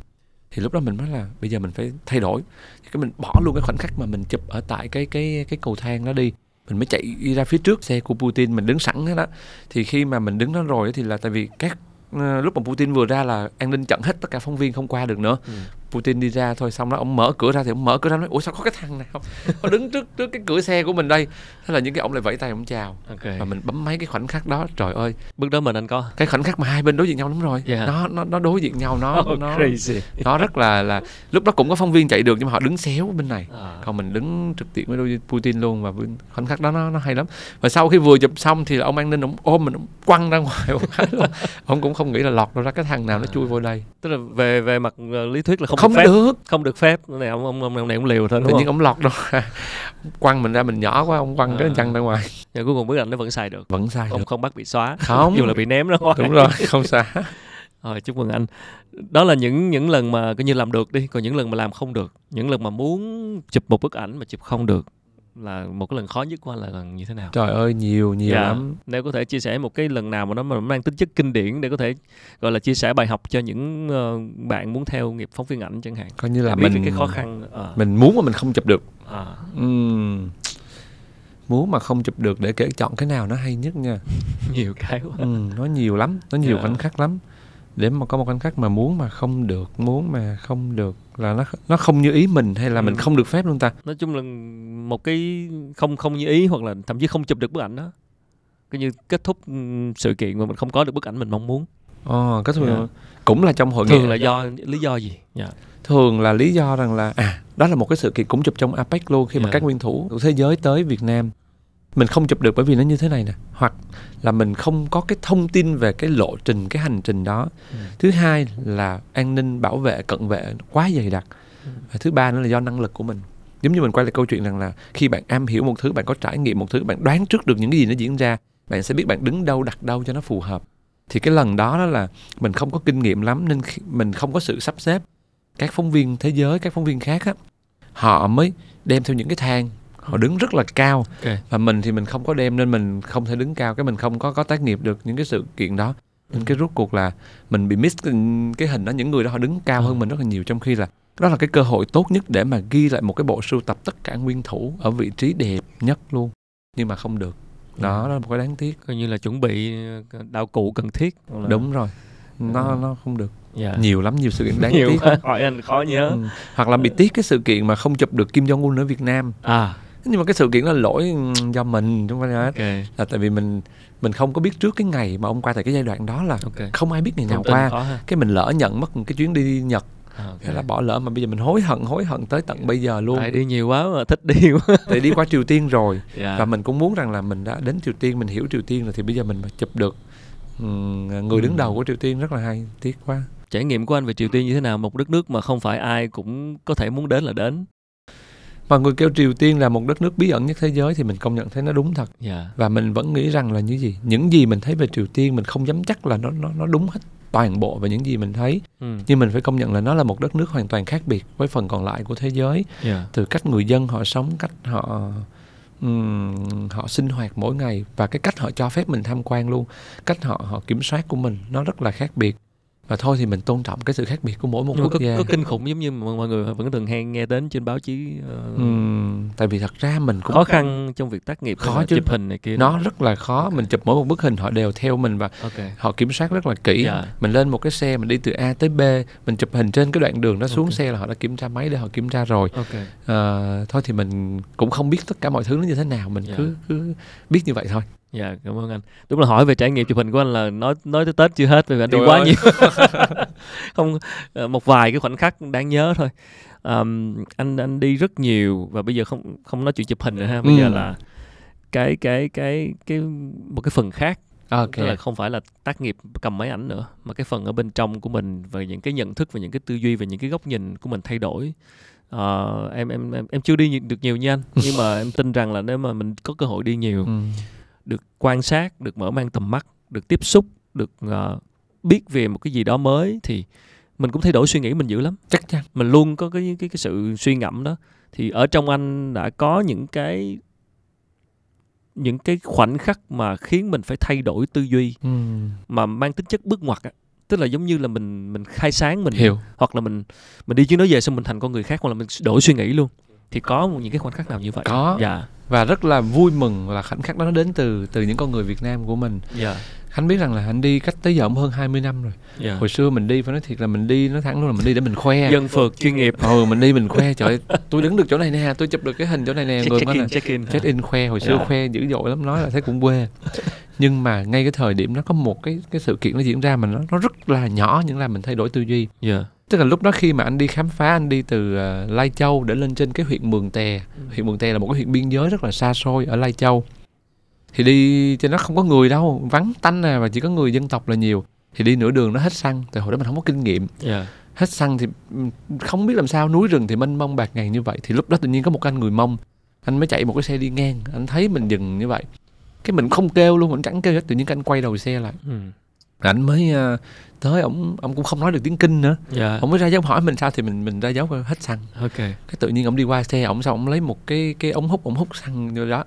thì lúc đó mình nói là bây giờ mình phải thay đổi thì cái mình bỏ luôn cái khoảnh khắc mà mình chụp ở tại cái cái cái cầu thang đó đi mình mới chạy ra phía trước xe của Putin mình đứng sẵn hết đó thì khi mà mình đứng đó rồi thì là tại vì các ờ, lúc mà Putin vừa ra là an ninh chặn hết tất cả phóng viên không qua được nữa ừ. Putin đi ra thôi xong đó ông mở cửa ra thì ông mở cửa ra nói ủa sao có cái thằng nào nó đứng trước trước cái cửa xe của mình đây thế là những cái ông lại vẫy tay ông chào okay. và mình bấm máy cái khoảnh khắc đó trời ơi bước đó mình anh có cái khoảnh khắc mà hai bên đối diện nhau đúng rồi yeah. Dạ. nó nó nó đối diện nhau nó oh, nó crazy. nó rất là là lúc đó cũng có phóng viên chạy được nhưng mà họ đứng xéo bên này à. còn mình đứng trực tiếp với Putin luôn và khoảnh khắc đó nó nó hay lắm và sau khi vừa chụp xong thì ông an ninh ông ôm mình ông quăng ra ngoài ông, cũng không nghĩ là lọt đâu ra cái thằng nào nó à. chui vô đây tức là về về mặt ờ, lý thuyết là không không phép, được không được phép này ông ông ông này cũng liều thôi đúng tự không? nhiên ông lọt đâu quăng mình ra mình nhỏ quá ông quăng à. cái chân ra ngoài nhưng cuối cùng bức ảnh nó vẫn xài được vẫn xài ông được. không bắt bị xóa không dù là bị ném đó đúng rồi không xóa rồi chúc mừng anh đó là những những lần mà coi như làm được đi còn những lần mà làm không được những lần mà muốn chụp một bức ảnh mà chụp không được là một cái lần khó nhất qua là lần như thế nào trời ơi nhiều nhiều dạ. lắm nếu có thể chia sẻ một cái lần nào mà nó mà mang tính chất kinh điển để có thể gọi là chia sẻ bài học cho những ờ, bạn muốn theo nghiệp phóng viên ảnh chẳng hạn coi như là mình cái khó khăn à. mình muốn mà mình không chụp được à. uhm. muốn mà không chụp được để kể chọn cái nào nó hay nhất nha nhiều cái quá uhm, nó nhiều lắm nó nhiều dạ. khoảnh khắc lắm để mà có một khoảnh khắc mà muốn mà không được muốn mà không được là nó nó không như ý mình hay là ừ. mình không được phép luôn ta nói chung là một cái không không như ý hoặc là thậm chí không chụp được bức ảnh đó coi như kết thúc ừ, sự kiện mà mình không có được bức ảnh mình mong muốn oh kết thúc yeah. Dạ. cũng là trong hội thường là do lý do gì yeah. Dạ. thường là lý do rằng là à đó là một cái sự kiện cũng chụp trong apec luôn khi mà dạ. các nguyên thủ của thế giới tới việt nam mình không chụp được bởi vì nó như thế này nè hoặc là mình không có cái thông tin về cái lộ trình cái hành trình đó ừ. thứ hai là an ninh bảo vệ cận vệ quá dày đặc ừ. thứ ba nữa là do năng lực của mình giống như mình quay lại câu chuyện rằng là khi bạn am hiểu một thứ bạn có trải nghiệm một thứ bạn đoán trước được những cái gì nó diễn ra bạn sẽ biết bạn đứng đâu đặt đâu cho nó phù hợp thì cái lần đó đó là mình không có kinh nghiệm lắm nên mình không có sự sắp xếp các phóng viên thế giới các phóng viên khác á họ mới đem theo những cái thang họ đứng rất là cao okay. và mình thì mình không có đem nên mình không thể đứng cao cái mình không có có tác nghiệp được những cái sự kiện đó nên ừ. cái rốt cuộc là mình bị miss cái, hình đó những người đó họ đứng cao hơn ừ. mình rất là nhiều trong khi là đó là cái cơ hội tốt nhất để mà ghi lại một cái bộ sưu tập tất cả nguyên thủ ở vị trí đẹp nhất luôn nhưng mà không được đó, ừ. đó là một cái đáng tiếc coi như là chuẩn bị ờ, đạo cụ cần thiết là... đúng rồi nó ừ. nó không được yeah. Dạ. nhiều lắm nhiều sự kiện đáng nhiều tiếc hỏi anh khó nhớ ừ. hoặc là bị tiếc cái sự kiện mà không chụp được Kim Jong Un ở Việt Nam à nhưng mà cái sự kiện là lỗi ừ, do mình chúng phải hết okay. là tại vì mình mình không có biết trước cái ngày mà ông qua tại cái giai đoạn đó là okay. không ai biết ngày nào Thông qua cái mình lỡ nhận mất một cái chuyến đi nhật à, okay. là bỏ lỡ mà bây giờ mình hối hận hối hận tới tận dạ. bây giờ luôn tại đi nhiều quá mà thích đi quá tại đi qua triều tiên rồi yeah. Dạ. và mình cũng muốn rằng là mình đã đến triều tiên mình hiểu triều tiên rồi thì bây giờ mình mà chụp được ừ, người đứng ừ. đầu của triều tiên rất là hay tiếc quá trải nghiệm của anh về triều tiên như thế nào một đất nước mà không phải ai cũng có thể muốn đến là đến và người kêu Triều Tiên là một đất nước bí ẩn nhất thế giới thì mình công nhận thấy nó đúng thật. Yeah. Dạ. Và mình vẫn nghĩ rằng là như gì? Những gì mình thấy về Triều Tiên mình không dám chắc là nó nó nó đúng hết toàn bộ về những gì mình thấy ừ. nhưng mình phải công nhận là nó là một đất nước hoàn toàn khác biệt với phần còn lại của thế giới yeah. Dạ. từ cách người dân họ sống cách họ um, họ sinh hoạt mỗi ngày và cái cách họ cho phép mình tham quan luôn cách họ họ kiểm soát của mình nó rất là khác biệt và thôi thì mình tôn trọng cái sự khác biệt của mỗi một quốc gia có, có kinh khủng giống như mọi người vẫn thường hay nghe đến trên báo chí uh... ừ, tại vì thật ra mình cũng khó khăn trong việc tác nghiệp khó chứ chụp hình này kia nó rất là khó okay. mình chụp mỗi một bức hình họ đều theo mình và okay. họ kiểm soát rất là kỹ yeah. Dạ. mình lên một cái xe mình đi từ a tới b mình chụp hình trên cái đoạn đường đó xuống okay. xe là họ đã kiểm tra máy để họ kiểm tra rồi okay. uh, thôi thì mình cũng không biết tất cả mọi thứ nó như thế nào mình yeah. Dạ. cứ cứ biết như vậy thôi Dạ cảm ơn anh. Đúng là hỏi về trải nghiệm chụp hình của anh là nói nói tới Tết chưa hết vì anh đi quá ơi. nhiều. không ờ, một vài cái khoảnh khắc đáng nhớ thôi. Um, anh anh đi rất nhiều và bây giờ không không nói chuyện chụp hình nữa ha. Bây ừ. giờ là cái cái cái cái một cái phần khác okay. tức là không phải là tác nghiệp cầm máy ảnh nữa mà cái phần ở bên trong của mình về những cái nhận thức và những cái tư duy và những cái góc nhìn của mình thay đổi uh, em em em em chưa đi được nhiều nha anh nhưng mà em tin rằng là nếu mà mình có cơ hội đi nhiều ừ được quan sát được mở mang tầm mắt được tiếp xúc được uh, biết về một cái gì đó mới thì mình cũng thay đổi suy nghĩ mình dữ lắm chắc chắn mình luôn có cái cái cái sự suy ngẫm đó thì ở trong anh đã có những cái những cái khoảnh khắc mà khiến mình phải thay đổi tư duy ừ. mà mang tính chất bước ngoặt á tức là giống như là mình mình khai sáng mình hiểu hoặc là mình mình đi chuyến đó về xong mình thành con người khác hoặc là mình đổi suy nghĩ luôn thì có những cái khoảnh khắc nào như vậy có dạ và rất là vui mừng là khoảnh khắc đó nó đến từ từ những con người Việt Nam của mình. Yeah. Dạ. Khánh biết rằng là anh đi cách tới giờ cũng hơn 20 năm rồi. Yeah. Dạ. Hồi xưa mình đi phải nói thiệt là mình đi nó thẳng luôn là mình đi để mình khoe. Dân phượt chuyên nghiệp. Ừ mình đi mình khoe trời tôi đứng được chỗ này nè, tôi chụp được cái hình chỗ này nè check, check, in, check in. Check in khoe hồi xưa yeah. Dạ. khoe dữ dội lắm nói là thấy cũng quê. Nhưng mà ngay cái thời điểm nó có một cái cái sự kiện nó diễn ra mà nó nó rất là nhỏ nhưng là mình thay đổi tư duy. Yeah tức là lúc đó khi mà anh đi khám phá anh đi từ ờ, lai châu để lên trên cái huyện mường tè ừ. huyện mường tè là một cái huyện biên giới rất là xa xôi ở lai châu thì đi trên nó không có người đâu vắng tanh à và chỉ có người dân tộc là nhiều thì đi nửa đường nó hết xăng từ hồi đó mình không có kinh nghiệm yeah. Dạ. hết xăng thì ừ, không biết làm sao núi rừng thì mênh mông bạc ngàn như vậy thì lúc đó tự nhiên có một anh người mông anh mới chạy một cái xe đi ngang anh thấy mình dừng như vậy cái mình không kêu luôn mình chẳng kêu hết tự nhiên anh quay đầu xe lại ừ ảnh mới uh, tới ông ông cũng không nói được tiếng kinh nữa yeah. Dạ. ông mới ra dấu hỏi mình sao thì mình mình ra dấu hết xăng ok cái tự nhiên ông đi qua xe ông sao ông lấy một cái cái ống hút ông hút xăng như đó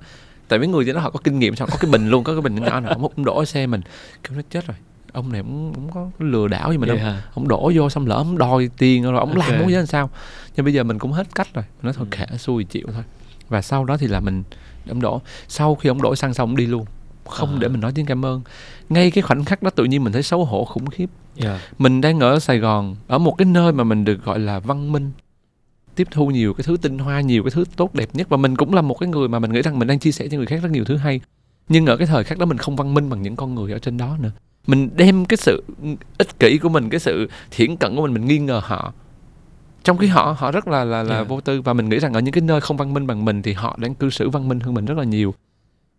tại mấy người thì nó họ có kinh nghiệm xong có cái bình luôn có cái bình nhỏ nào ông hút ông đổ xe mình kêu nó chết rồi ông này cũng cũng có lừa đảo gì mình đâu ông, dạ. đổ vô xong lỡ ông đòi tiền rồi ông okay. làm muốn với làm sao nhưng bây giờ mình cũng hết cách rồi nó thôi ừ. kệ xui chịu thôi và sau đó thì là mình ông đổ sau khi ông đổ xăng xong ông đi luôn không à. để mình nói tiếng cảm ơn ngay cái khoảnh khắc đó tự nhiên mình thấy xấu hổ khủng khiếp yeah. Dạ. mình đang ở sài gòn ở một cái nơi mà mình được gọi là văn minh tiếp thu nhiều cái thứ tinh hoa nhiều cái thứ tốt đẹp nhất và mình cũng là một cái người mà mình nghĩ rằng mình đang chia sẻ cho người khác rất nhiều thứ hay nhưng ở cái thời khắc đó mình không văn minh bằng những con người ở trên đó nữa mình đem cái sự ích kỷ của mình cái sự thiển cận của mình mình nghi ngờ họ trong khi họ họ rất là là là yeah. Dạ. vô tư và mình nghĩ rằng ở những cái nơi không văn minh bằng mình thì họ đang cư xử văn minh hơn mình rất là nhiều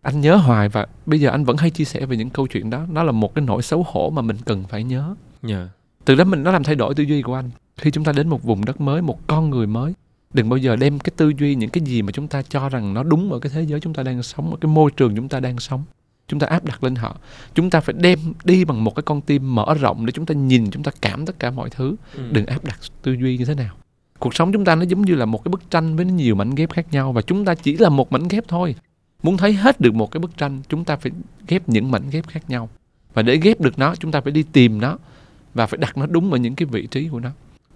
anh nhớ hoài và bây giờ anh vẫn hay chia sẻ về những câu chuyện đó nó là một cái nỗi xấu hổ mà mình cần phải nhớ yeah. Dạ. từ đó mình nó làm thay đổi tư duy của anh khi chúng ta đến một vùng đất mới một con người mới đừng bao giờ đem cái tư duy những cái gì mà chúng ta cho rằng nó đúng ở cái thế giới chúng ta đang sống ở cái môi trường chúng ta đang sống chúng ta áp đặt lên họ chúng ta phải đem đi bằng một cái con tim mở rộng để chúng ta nhìn chúng ta cảm tất cả mọi thứ ừ. đừng áp đặt tư duy như thế nào cuộc sống chúng ta nó giống như là một cái bức tranh với nhiều mảnh ghép khác nhau và chúng ta chỉ là một mảnh ghép thôi Muốn thấy hết được một cái bức tranh, chúng ta phải ghép những mảnh ghép khác nhau. Và để ghép được nó, chúng ta phải đi tìm nó và phải đặt nó đúng ở những cái vị trí của nó.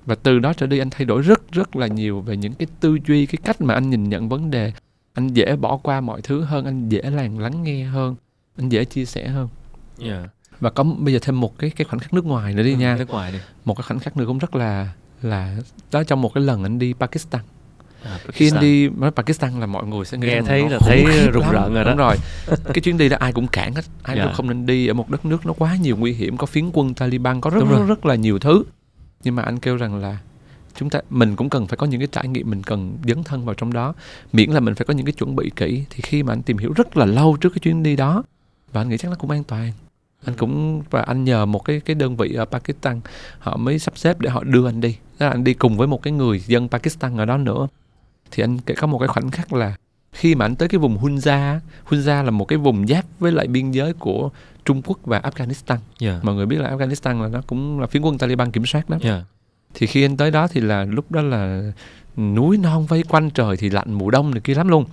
Và từ đó trở đi anh thay đổi rất rất là nhiều về những cái tư duy, cái cách mà anh nhìn nhận vấn đề. Anh dễ bỏ qua mọi thứ hơn, anh dễ làng lắng nghe hơn, anh dễ chia sẻ hơn. Yeah. Dạ. Và có bây giờ thêm một cái cái khoảnh khắc nước ngoài nữa đi ừ, nha. Nước ngoài đi. Một cái khoảnh khắc nữa cũng rất là là đó trong một cái lần anh đi Pakistan à, khi anh đi nói Pakistan là mọi người sẽ nghe, nghe thấy là thấy rùng rợn rồi đó đúng rồi cái chuyến đi đó ai cũng cản hết ai yeah. Dạ. cũng không nên đi ở một đất nước nó quá nhiều nguy hiểm có phiến quân Taliban có rất rất, rất là nhiều thứ nhưng mà anh kêu rằng là chúng ta mình cũng cần phải có những cái trải nghiệm mình cần dấn thân vào trong đó miễn là mình phải có những cái chuẩn bị kỹ thì khi mà anh tìm hiểu rất là lâu trước cái chuyến đi đó và anh nghĩ chắc nó cũng an toàn anh cũng và anh nhờ một cái cái đơn vị ở Pakistan họ mới sắp xếp để họ đưa anh đi tức là anh đi cùng với một cái người dân Pakistan ở đó nữa thì anh có một cái khoảnh khắc là khi mà anh tới cái vùng Hunza, Hunza là một cái vùng giáp với lại biên giới của Trung Quốc và Afghanistan. Yeah. Mọi người biết là Afghanistan là nó cũng là phiến quân Taliban kiểm soát đó. Yeah. Thì khi anh tới đó thì là lúc đó là núi non vây quanh trời thì lạnh mùa đông này kia lắm luôn.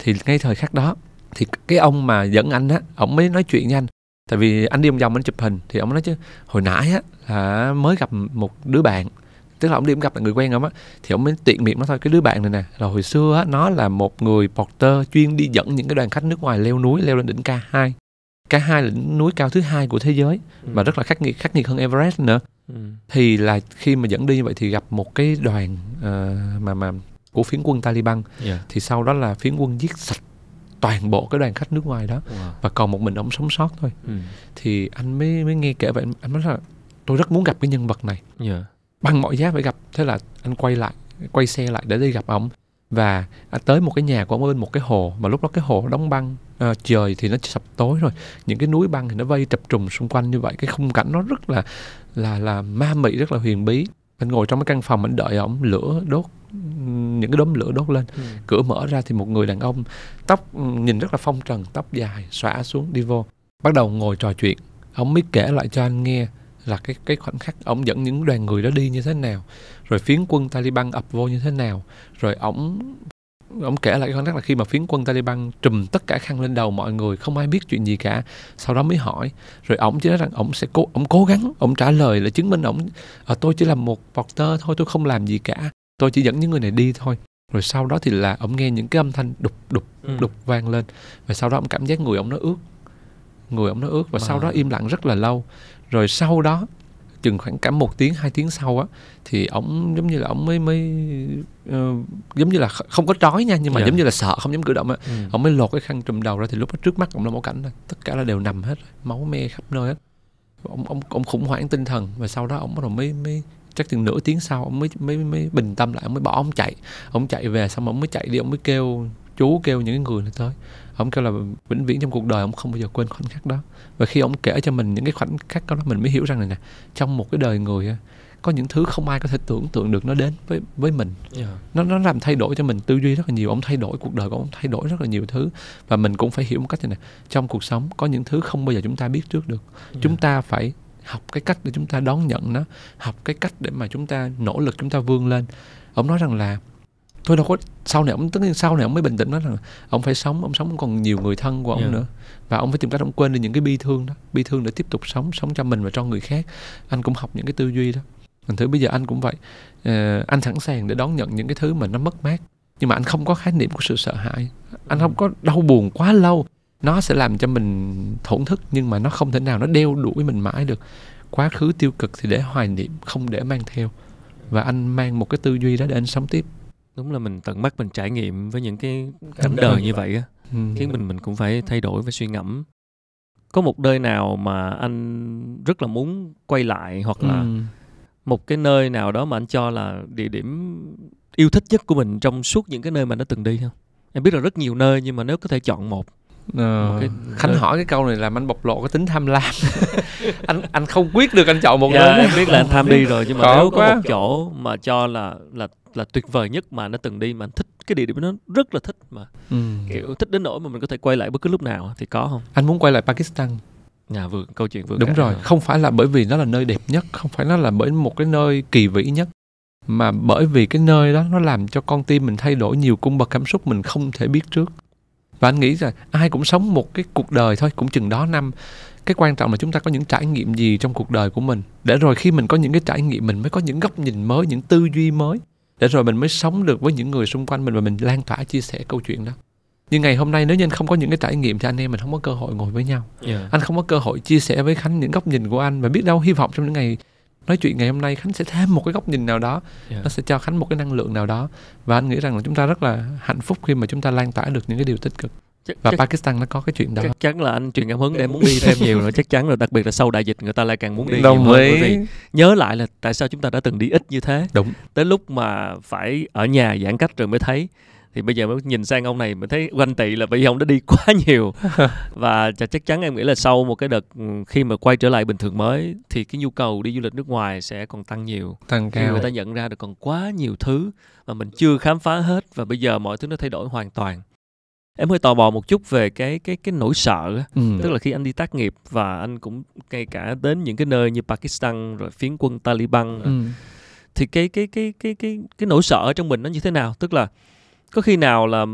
Thì ngay thời khắc đó thì cái ông mà dẫn anh á, ông mới nói chuyện với anh. Tại vì anh đi vòng vòng anh chụp hình thì ông nói chứ hồi nãy á là mới gặp một đứa bạn tức là ông đi ông gặp lại người quen ông á thì ông mới tiện miệng nó thôi cái đứa bạn này nè là hồi xưa á, nó là một người porter chuyên đi dẫn những cái đoàn khách nước ngoài leo núi leo lên đỉnh K2 K2 là đỉnh núi cao thứ hai của thế giới ừ. mà rất là khắc nghiệt khắc nghiệt hơn Everest nữa ừ. thì là khi mà dẫn đi như vậy thì gặp một cái đoàn uh, mà mà của phiến quân Taliban yeah. Dạ. thì sau đó là phiến quân giết sạch toàn bộ cái đoàn khách nước ngoài đó wow. và còn một mình ông sống sót thôi ừ. thì anh mới mới nghe kể vậy anh nói là tôi rất muốn gặp cái nhân vật này yeah dạ bằng mọi giá phải gặp thế là anh quay lại quay xe lại để đi gặp ông và tới một cái nhà của ông bên một cái hồ mà lúc đó cái hồ đóng băng à, trời thì nó sập tối rồi những cái núi băng thì nó vây chập trùng xung quanh như vậy cái khung cảnh nó rất là là là ma mị rất là huyền bí anh ngồi trong cái căn phòng anh đợi ông lửa đốt những cái đốm lửa đốt lên ừ. cửa mở ra thì một người đàn ông tóc ừ, nhìn rất là phong trần tóc dài xõa xuống đi vô bắt đầu ngồi trò chuyện ông mới kể lại cho anh nghe là cái cái khoảnh khắc ông dẫn những đoàn người đó đi như thế nào rồi phiến quân Taliban ập vô như thế nào rồi ông ông kể lại cái khoảnh khắc là khi mà phiến quân Taliban trùm tất cả khăn lên đầu mọi người không ai biết chuyện gì cả sau đó mới hỏi rồi ông chỉ nói rằng ông sẽ cố ông cố gắng ông trả lời là chứng minh ông à, ờ, tôi chỉ là một porter thôi tôi không làm gì cả tôi chỉ dẫn những người này đi thôi rồi sau đó thì là ông nghe những cái âm thanh đục đục ừ. đục vang lên và sau đó ông cảm giác người ông nó ướt người ông nó ướt và à. sau đó im lặng rất là lâu rồi sau đó chừng khoảng cả một tiếng hai tiếng sau á thì ổng giống như là ổng mới mới uh, giống như là không có trói nha nhưng mà yeah. Dạ. giống như là sợ không dám cử động á ừ. mới lột cái khăn trùm đầu ra thì lúc đó trước mắt ổng là một cảnh là tất cả là đều nằm hết máu me khắp nơi hết ông ông ông khủng hoảng tinh thần và sau đó ông bắt đầu mới mới chắc chừng nửa tiếng sau ông mới mới mới bình tâm lại ông mới bỏ ông chạy ông chạy về xong ông mới chạy đi ông mới kêu chú kêu những người này tới ông kêu là vĩnh viễn trong cuộc đời ông không bao giờ quên khoảnh khắc đó và khi ông kể cho mình những cái khoảnh khắc đó mình mới hiểu rằng này nè trong một cái đời người có những thứ không ai có thể tưởng tượng được nó đến với với mình yeah. nó nó làm thay đổi cho mình tư duy rất là nhiều ông thay đổi cuộc đời của ông thay đổi rất là nhiều thứ và mình cũng phải hiểu một cách như này trong cuộc sống có những thứ không bao giờ chúng ta biết trước được yeah. chúng ta phải học cái cách để chúng ta đón nhận nó học cái cách để mà chúng ta nỗ lực chúng ta vươn lên ông nói rằng là thôi đâu có sau này ông tất nhiên sau này ông mới bình tĩnh nói rằng ông phải sống ông sống còn nhiều người thân của ông yeah. nữa và ông phải tìm cách ông quên đi những cái bi thương đó bi thương để tiếp tục sống sống cho mình và cho người khác anh cũng học những cái tư duy đó thành thử bây giờ anh cũng vậy à, anh sẵn sàng để đón nhận những cái thứ mà nó mất mát nhưng mà anh không có khái niệm của sự sợ hãi anh không ừ. có đau buồn quá lâu nó sẽ làm cho mình thổn thức nhưng mà nó không thể nào nó đeo đuổi mình mãi được quá khứ tiêu cực thì để hoài niệm không để mang theo và anh mang một cái tư duy đó để anh sống tiếp đúng là mình tận mắt mình trải nghiệm với những cái cảnh đời, đời như vậy á ừ. khiến mình mình cũng phải thay đổi và suy ngẫm có một nơi nào mà anh rất là muốn quay lại hoặc là ừ. một cái nơi nào đó mà anh cho là địa điểm yêu thích nhất của mình trong suốt những cái nơi mà nó từng đi không em biết là rất nhiều nơi nhưng mà nếu có thể chọn một Ờ. Cái... Khánh hỏi cái câu này làm anh bộc lộ cái tính tham lam anh anh không quyết được anh chọn một yeah, dạ, nơi em biết là anh tham đi rồi nhưng mà Khó nếu quá. có một chỗ mà cho là là là tuyệt vời nhất mà nó từng đi mà anh thích cái địa điểm nó rất là thích mà ừ. kiểu thích đến nỗi mà mình có thể quay lại bất cứ lúc nào thì có không anh muốn quay lại Pakistan nhà vườn câu chuyện vừa đúng rồi rồi. không phải là bởi vì nó là nơi đẹp nhất không phải nó là bởi một cái nơi kỳ vĩ nhất mà bởi vì cái nơi đó nó làm cho con tim mình thay đổi nhiều cung bậc cảm xúc mình không thể biết trước và anh nghĩ rằng ai cũng sống một cái cuộc đời thôi cũng chừng đó năm cái quan trọng là chúng ta có những trải nghiệm gì trong cuộc đời của mình để rồi khi mình có những cái trải nghiệm mình mới có những góc nhìn mới những tư duy mới để rồi mình mới sống được với những người xung quanh mình và mình lan tỏa chia sẻ câu chuyện đó nhưng ngày hôm nay nếu như anh không có những cái trải nghiệm thì anh em mình không có cơ hội ngồi với nhau yeah. anh không có cơ hội chia sẻ với khánh những góc nhìn của anh và biết đâu hy vọng trong những ngày nói chuyện ngày hôm nay khánh sẽ thêm một cái góc nhìn nào đó yeah. Dạ. nó sẽ cho khánh một cái năng lượng nào đó và anh nghĩ rằng là chúng ta rất là hạnh phúc khi mà chúng ta lan tỏa được những cái điều tích cực chắc, và chắc, Pakistan nó có cái chuyện đó chắc chắn là anh truyền cảm hứng để muốn đi thêm nhiều rồi chắc chắn là đặc biệt là sau đại dịch người ta lại càng muốn đi Đồng nhiều ý. hơn vì nhớ lại là tại sao chúng ta đã từng đi ít như thế đúng tới lúc mà phải ở nhà giãn cách rồi mới thấy thì bây giờ mới nhìn sang ông này mình thấy quanh tị là bởi vì ông đã đi quá nhiều và chắc chắn em nghĩ là sau một cái đợt ừ, khi mà quay trở lại bình thường mới thì cái nhu cầu đi du lịch nước ngoài sẽ còn tăng nhiều tăng cao người ta nhận ra được còn quá nhiều thứ mà mình chưa khám phá hết và bây giờ mọi thứ nó thay đổi hoàn toàn em hơi tò mò một chút về cái cái cái nỗi sợ ừ. tức là khi anh đi tác nghiệp và anh cũng ngay cả đến những cái nơi như Pakistan rồi phiến quân Taliban rồi, ừ. thì cái cái cái cái cái cái nỗi sợ ở trong mình nó như thế nào tức là có khi nào là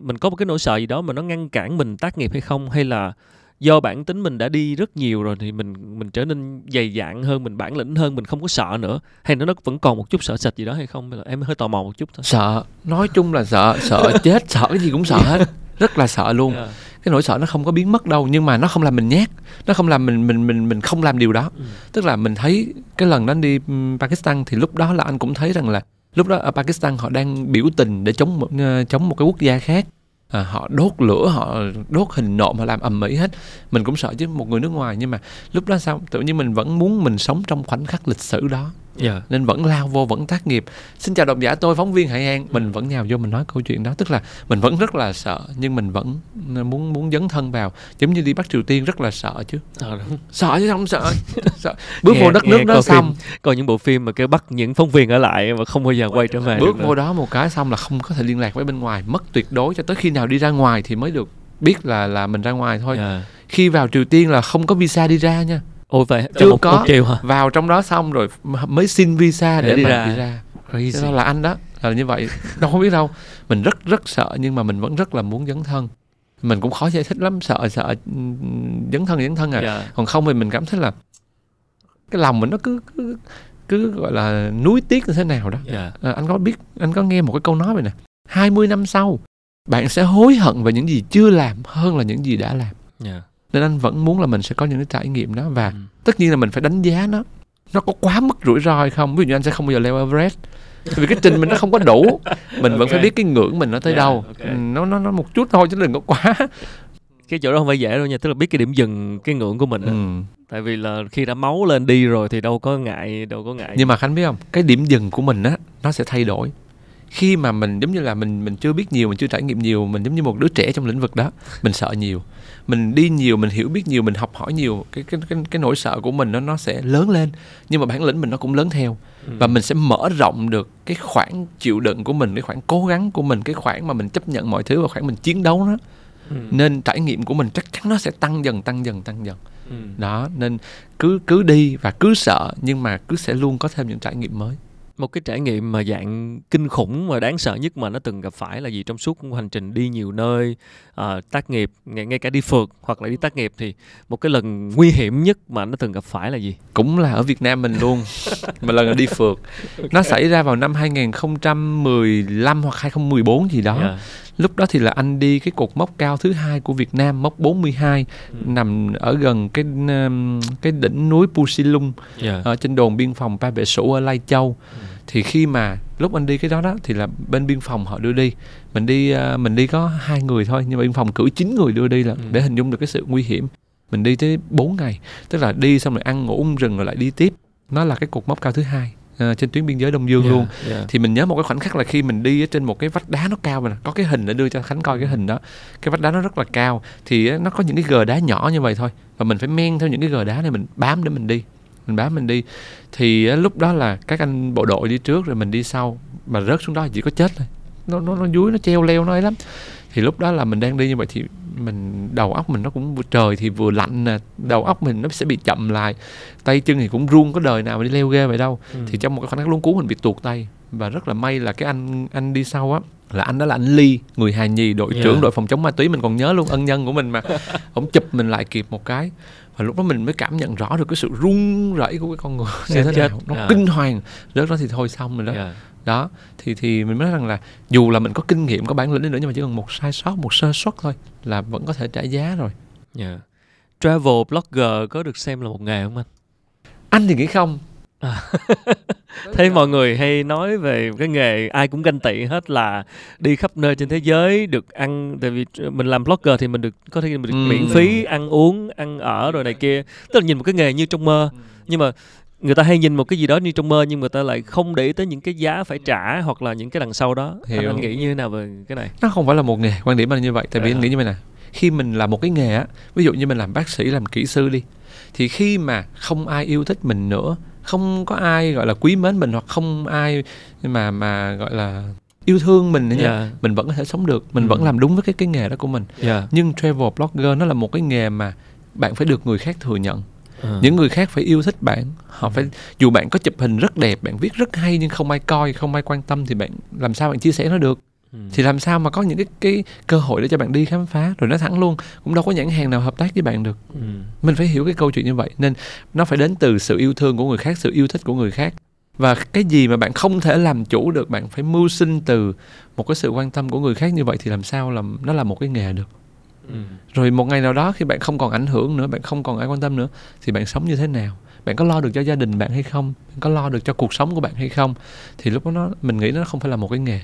mình có một cái nỗi sợ gì đó mà nó ngăn cản mình tác nghiệp hay không hay là do bản tính mình đã đi rất nhiều rồi thì mình mình trở nên dày dạn hơn mình bản lĩnh hơn mình không có sợ nữa hay nó vẫn còn một chút sợ sệt gì đó hay không em hơi tò mò một chút thôi sợ nói chung là sợ sợ chết sợ cái gì cũng sợ hết rất là sợ luôn cái nỗi sợ nó không có biến mất đâu nhưng mà nó không làm mình nhát nó không làm mình mình mình mình không làm điều đó ừ. tức là mình thấy cái lần đó anh đi Pakistan thì lúc đó là anh cũng thấy rằng là lúc đó ở à, Pakistan họ đang biểu tình để chống một, ờ, chống một cái quốc gia khác à, họ đốt lửa họ đốt hình nộm họ làm ầm ĩ hết mình cũng sợ chứ một người nước ngoài nhưng mà lúc đó sao tự nhiên mình vẫn muốn mình sống trong khoảnh khắc lịch sử đó yeah. Dạ. nên vẫn lao vô vẫn tác nghiệp xin chào độc giả tôi phóng viên hải an mình vẫn nhào vô mình nói câu chuyện đó tức là mình vẫn rất là sợ nhưng mình vẫn muốn muốn dấn thân vào giống như đi bắc triều tiên rất là sợ chứ ờ, sợ chứ không sợ, sợ. bước nghe, vô đất nước đó xong phim, còn những bộ phim mà kêu bắt những phóng viên ở lại mà không bao giờ quay trở về bước vô đó một cái xong là không có thể liên lạc với bên ngoài mất tuyệt đối cho tới khi nào đi ra ngoài thì mới được biết là là mình ra ngoài thôi yeah. Dạ. khi vào triều tiên là không có visa đi ra nha ôi vậy chưa ừ, một, có một triệu hả vào trong đó xong rồi mới xin visa để, để đi mà ra. đi ra Crazy. đó là anh đó là như vậy đâu không biết đâu mình rất rất sợ nhưng mà mình vẫn rất là muốn dấn thân mình cũng khó giải thích lắm sợ sợ dấn thân dấn thân à yeah. Dạ. còn không thì mình cảm thấy là cái lòng mình nó cứ cứ, cứ gọi là núi tiếc như thế nào đó yeah. Dạ. à, ờ, anh có biết anh có nghe một cái câu nói vậy nè 20 năm sau bạn sẽ hối hận về những gì chưa làm hơn là những gì đã làm yeah. Dạ nên anh vẫn muốn là mình sẽ có những cái trải nghiệm đó và ừ. tất nhiên là mình phải đánh giá nó nó có quá mức rủi ro hay không ví dụ như anh sẽ không bao giờ leo Everest vì cái trình mình nó không có đủ mình okay. vẫn phải biết cái ngưỡng mình nó tới yeah, đâu okay. Ừ, nó nó nó một chút thôi chứ đừng có quá cái chỗ đó không phải dễ đâu nha tức là biết cái điểm dừng cái ngưỡng của mình ừ. tại vì là khi đã máu lên đi rồi thì đâu có ngại đâu có ngại nhưng mà khánh biết không cái điểm dừng của mình á nó sẽ thay đổi khi mà mình giống như là mình mình chưa biết nhiều mình chưa trải nghiệm nhiều mình giống như một đứa trẻ trong lĩnh vực đó mình sợ nhiều mình đi nhiều mình hiểu biết nhiều mình học hỏi nhiều cái cái cái, cái nỗi sợ của mình nó nó sẽ lớn lên nhưng mà bản lĩnh mình nó cũng lớn theo ừ. và mình sẽ mở rộng được cái khoảng chịu đựng của mình cái khoảng cố gắng của mình cái khoảng mà mình chấp nhận mọi thứ và khoảng mình chiến đấu đó ừ. nên trải nghiệm của mình chắc chắn nó sẽ tăng dần tăng dần tăng dần ừ. đó nên cứ cứ đi và cứ sợ nhưng mà cứ sẽ luôn có thêm những trải nghiệm mới một cái trải nghiệm mà dạng kinh khủng và đáng sợ nhất mà nó từng gặp phải là gì trong suốt hành trình đi nhiều nơi uh, tác nghiệp ngay, ngay cả đi phượt hoặc là đi tác nghiệp thì một cái lần nguy hiểm nhất mà nó từng gặp phải là gì cũng là ở Việt Nam mình luôn mà lần là đi phượt okay. nó xảy ra vào năm 2015 hoặc 2014 gì đó yeah. Dạ. lúc đó thì là anh đi cái cột mốc cao thứ hai của Việt Nam mốc 42 ừ. nằm ở gần cái um, cái đỉnh núi Pusilung yeah. Dạ. ở trên đồn biên phòng Pa Bệ Sủ ở Lai Châu ừ thì khi mà lúc anh đi cái đó đó thì là bên biên phòng họ đưa đi mình đi à, mình đi có hai người thôi nhưng mà biên phòng cử chín người đưa đi là ừ. để hình dung được cái sự nguy hiểm mình đi tới 4 ngày tức là đi xong rồi ăn ngủ rừng rồi lại đi tiếp nó là cái cột mốc cao thứ hai À, trên tuyến biên giới Đông Dương yeah, dạ, luôn yeah. Dạ. thì mình nhớ một cái khoảnh khắc là khi mình đi ở trên một cái vách đá nó cao mà có cái hình để đưa cho Khánh coi cái hình đó cái vách đá nó rất là cao thì nó có những cái gờ đá nhỏ như vậy thôi và mình phải men theo những cái gờ đá này mình bám để mình đi mình bám mình đi thì lúc đó là các anh bộ đội đi trước rồi mình đi sau mà rớt xuống đó chỉ có chết thôi nó nó nó dúi nó treo leo nó ấy lắm thì lúc đó là mình đang đi như vậy thì mình đầu óc mình nó cũng trời thì vừa lạnh nè đầu óc mình nó sẽ bị chậm lại tay chân thì cũng run có đời nào mà đi leo ghê vậy đâu ừ. thì trong một cái khoảnh khắc luống cuốn mình bị tuột tay và rất là may là cái anh anh đi sau á là anh đó là anh Ly người Hà Nhì đội yeah. Dạ. trưởng đội phòng chống ma túy mình còn nhớ luôn ân nhân của mình mà ông chụp mình lại kịp một cái và lúc đó mình mới cảm nhận rõ được cái sự run rẩy của cái con người xe chết, chết. nó yeah. Dạ, dạ. dạ. kinh hoàng rớt đó thì thôi xong rồi đó yeah. đó thì thì mình nói rằng là dù là mình có kinh nghiệm có bản lĩnh nữa nhưng mà chỉ cần một sai sót một sơ suất thôi là vẫn có thể trả giá rồi yeah. travel blogger có được xem là một nghề không anh anh thì nghĩ không À. thấy mọi người hay nói về cái nghề ai cũng ganh tị hết là đi khắp nơi trên thế giới được ăn tại vì mình làm blogger thì mình được có thể mình được ừ. miễn phí ăn uống ăn ở rồi này kia tức là nhìn một cái nghề như trong mơ nhưng mà người ta hay nhìn một cái gì đó như trong mơ nhưng người ta lại không để ý tới những cái giá phải trả hoặc là những cái đằng sau đó Hiểu. anh, anh nghĩ như thế nào về cái này nó không phải là một nghề quan điểm anh như vậy tại vì à. anh nghĩ như vậy nè khi mình làm một cái nghề á ví dụ như mình làm bác sĩ làm kỹ sư đi thì khi mà không ai yêu thích mình nữa không có ai gọi là quý mến mình hoặc không ai mà mà gọi là yêu thương mình nữa nha yeah. Dạ. mình vẫn có thể sống được mình ừ. vẫn làm đúng với cái cái nghề đó của mình yeah. Dạ. nhưng travel blogger nó là một cái nghề mà bạn phải được người khác thừa nhận ừ. những người khác phải yêu thích bạn họ ừ. phải dù bạn có chụp hình rất đẹp bạn viết rất hay nhưng không ai coi không ai quan tâm thì bạn làm sao bạn chia sẻ nó được Ừ. thì làm sao mà có những cái cái cơ hội để cho bạn đi khám phá rồi nói thẳng luôn cũng đâu có nhãn hàng nào hợp tác với bạn được ừ. mình phải hiểu cái câu chuyện như vậy nên nó phải đến từ sự yêu thương của người khác sự yêu thích của người khác và cái gì mà bạn không thể làm chủ được bạn phải mưu sinh từ một cái sự quan tâm của người khác như vậy thì làm sao làm nó là một cái nghề được ừ. rồi một ngày nào đó khi bạn không còn ảnh hưởng nữa bạn không còn ai quan tâm nữa thì bạn sống như thế nào bạn có lo được cho gia đình bạn hay không bạn có lo được cho cuộc sống của bạn hay không thì lúc đó nó mình nghĩ nó không phải là một cái nghề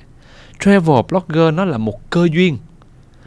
travel blogger nó là một cơ duyên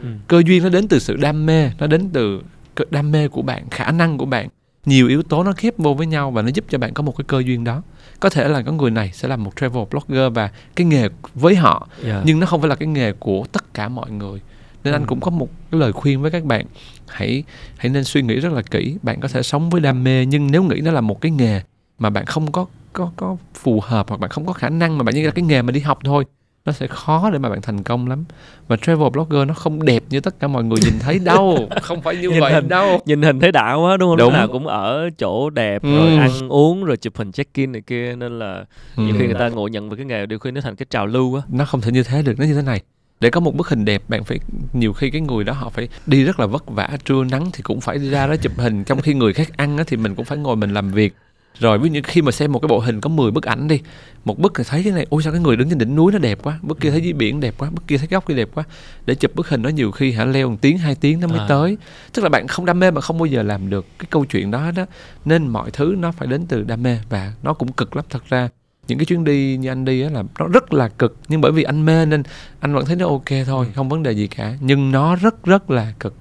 ừ. cơ duyên nó đến từ sự đam mê nó đến từ đam mê của bạn khả năng của bạn nhiều yếu tố nó khép vô với nhau và nó giúp cho bạn có một cái cơ duyên đó có thể là có người này sẽ là một travel blogger và cái nghề với họ yeah. Dạ. nhưng nó không phải là cái nghề của tất cả mọi người nên ừ. anh cũng có một cái lời khuyên với các bạn hãy hãy nên suy nghĩ rất là kỹ bạn có thể sống với đam mê nhưng nếu nghĩ nó là một cái nghề mà bạn không có có có phù hợp hoặc bạn không có khả năng mà bạn như là cái nghề mà đi học thôi nó sẽ khó để mà bạn thành công lắm và travel blogger nó không đẹp như tất cả mọi người nhìn thấy đâu không phải như nhìn vậy hình, đâu nhìn hình thấy đạo quá đúng không đúng. lúc nào cũng ở chỗ đẹp ừ. rồi ăn uống rồi chụp hình check in này kia nên là ừ. nhiều khi người ta ngộ nhận về cái nghề điều khi nó thành cái trào lưu á nó không thể như thế được nó như thế này để có một bức hình đẹp bạn phải nhiều khi cái người đó họ phải đi rất là vất vả trưa nắng thì cũng phải ra đó chụp hình trong khi người khác ăn á, thì mình cũng phải ngồi mình làm việc rồi ví dụ khi mà xem một cái bộ hình có 10 bức ảnh đi một bức thì thấy cái này ôi sao cái người đứng trên đỉnh núi nó đẹp quá bức kia thấy dưới biển đẹp quá bức kia thấy góc kia đẹp quá để chụp bức hình nó nhiều khi hả leo một tiếng hai tiếng nó mới à. tới tức là bạn không đam mê mà không bao giờ làm được cái câu chuyện đó đó nên mọi thứ nó phải đến từ đam mê và nó cũng cực lắm thật ra những cái chuyến đi như anh đi á là nó rất là cực nhưng bởi vì anh mê nên anh vẫn thấy nó ok thôi ừ. không vấn đề gì cả nhưng nó rất rất là cực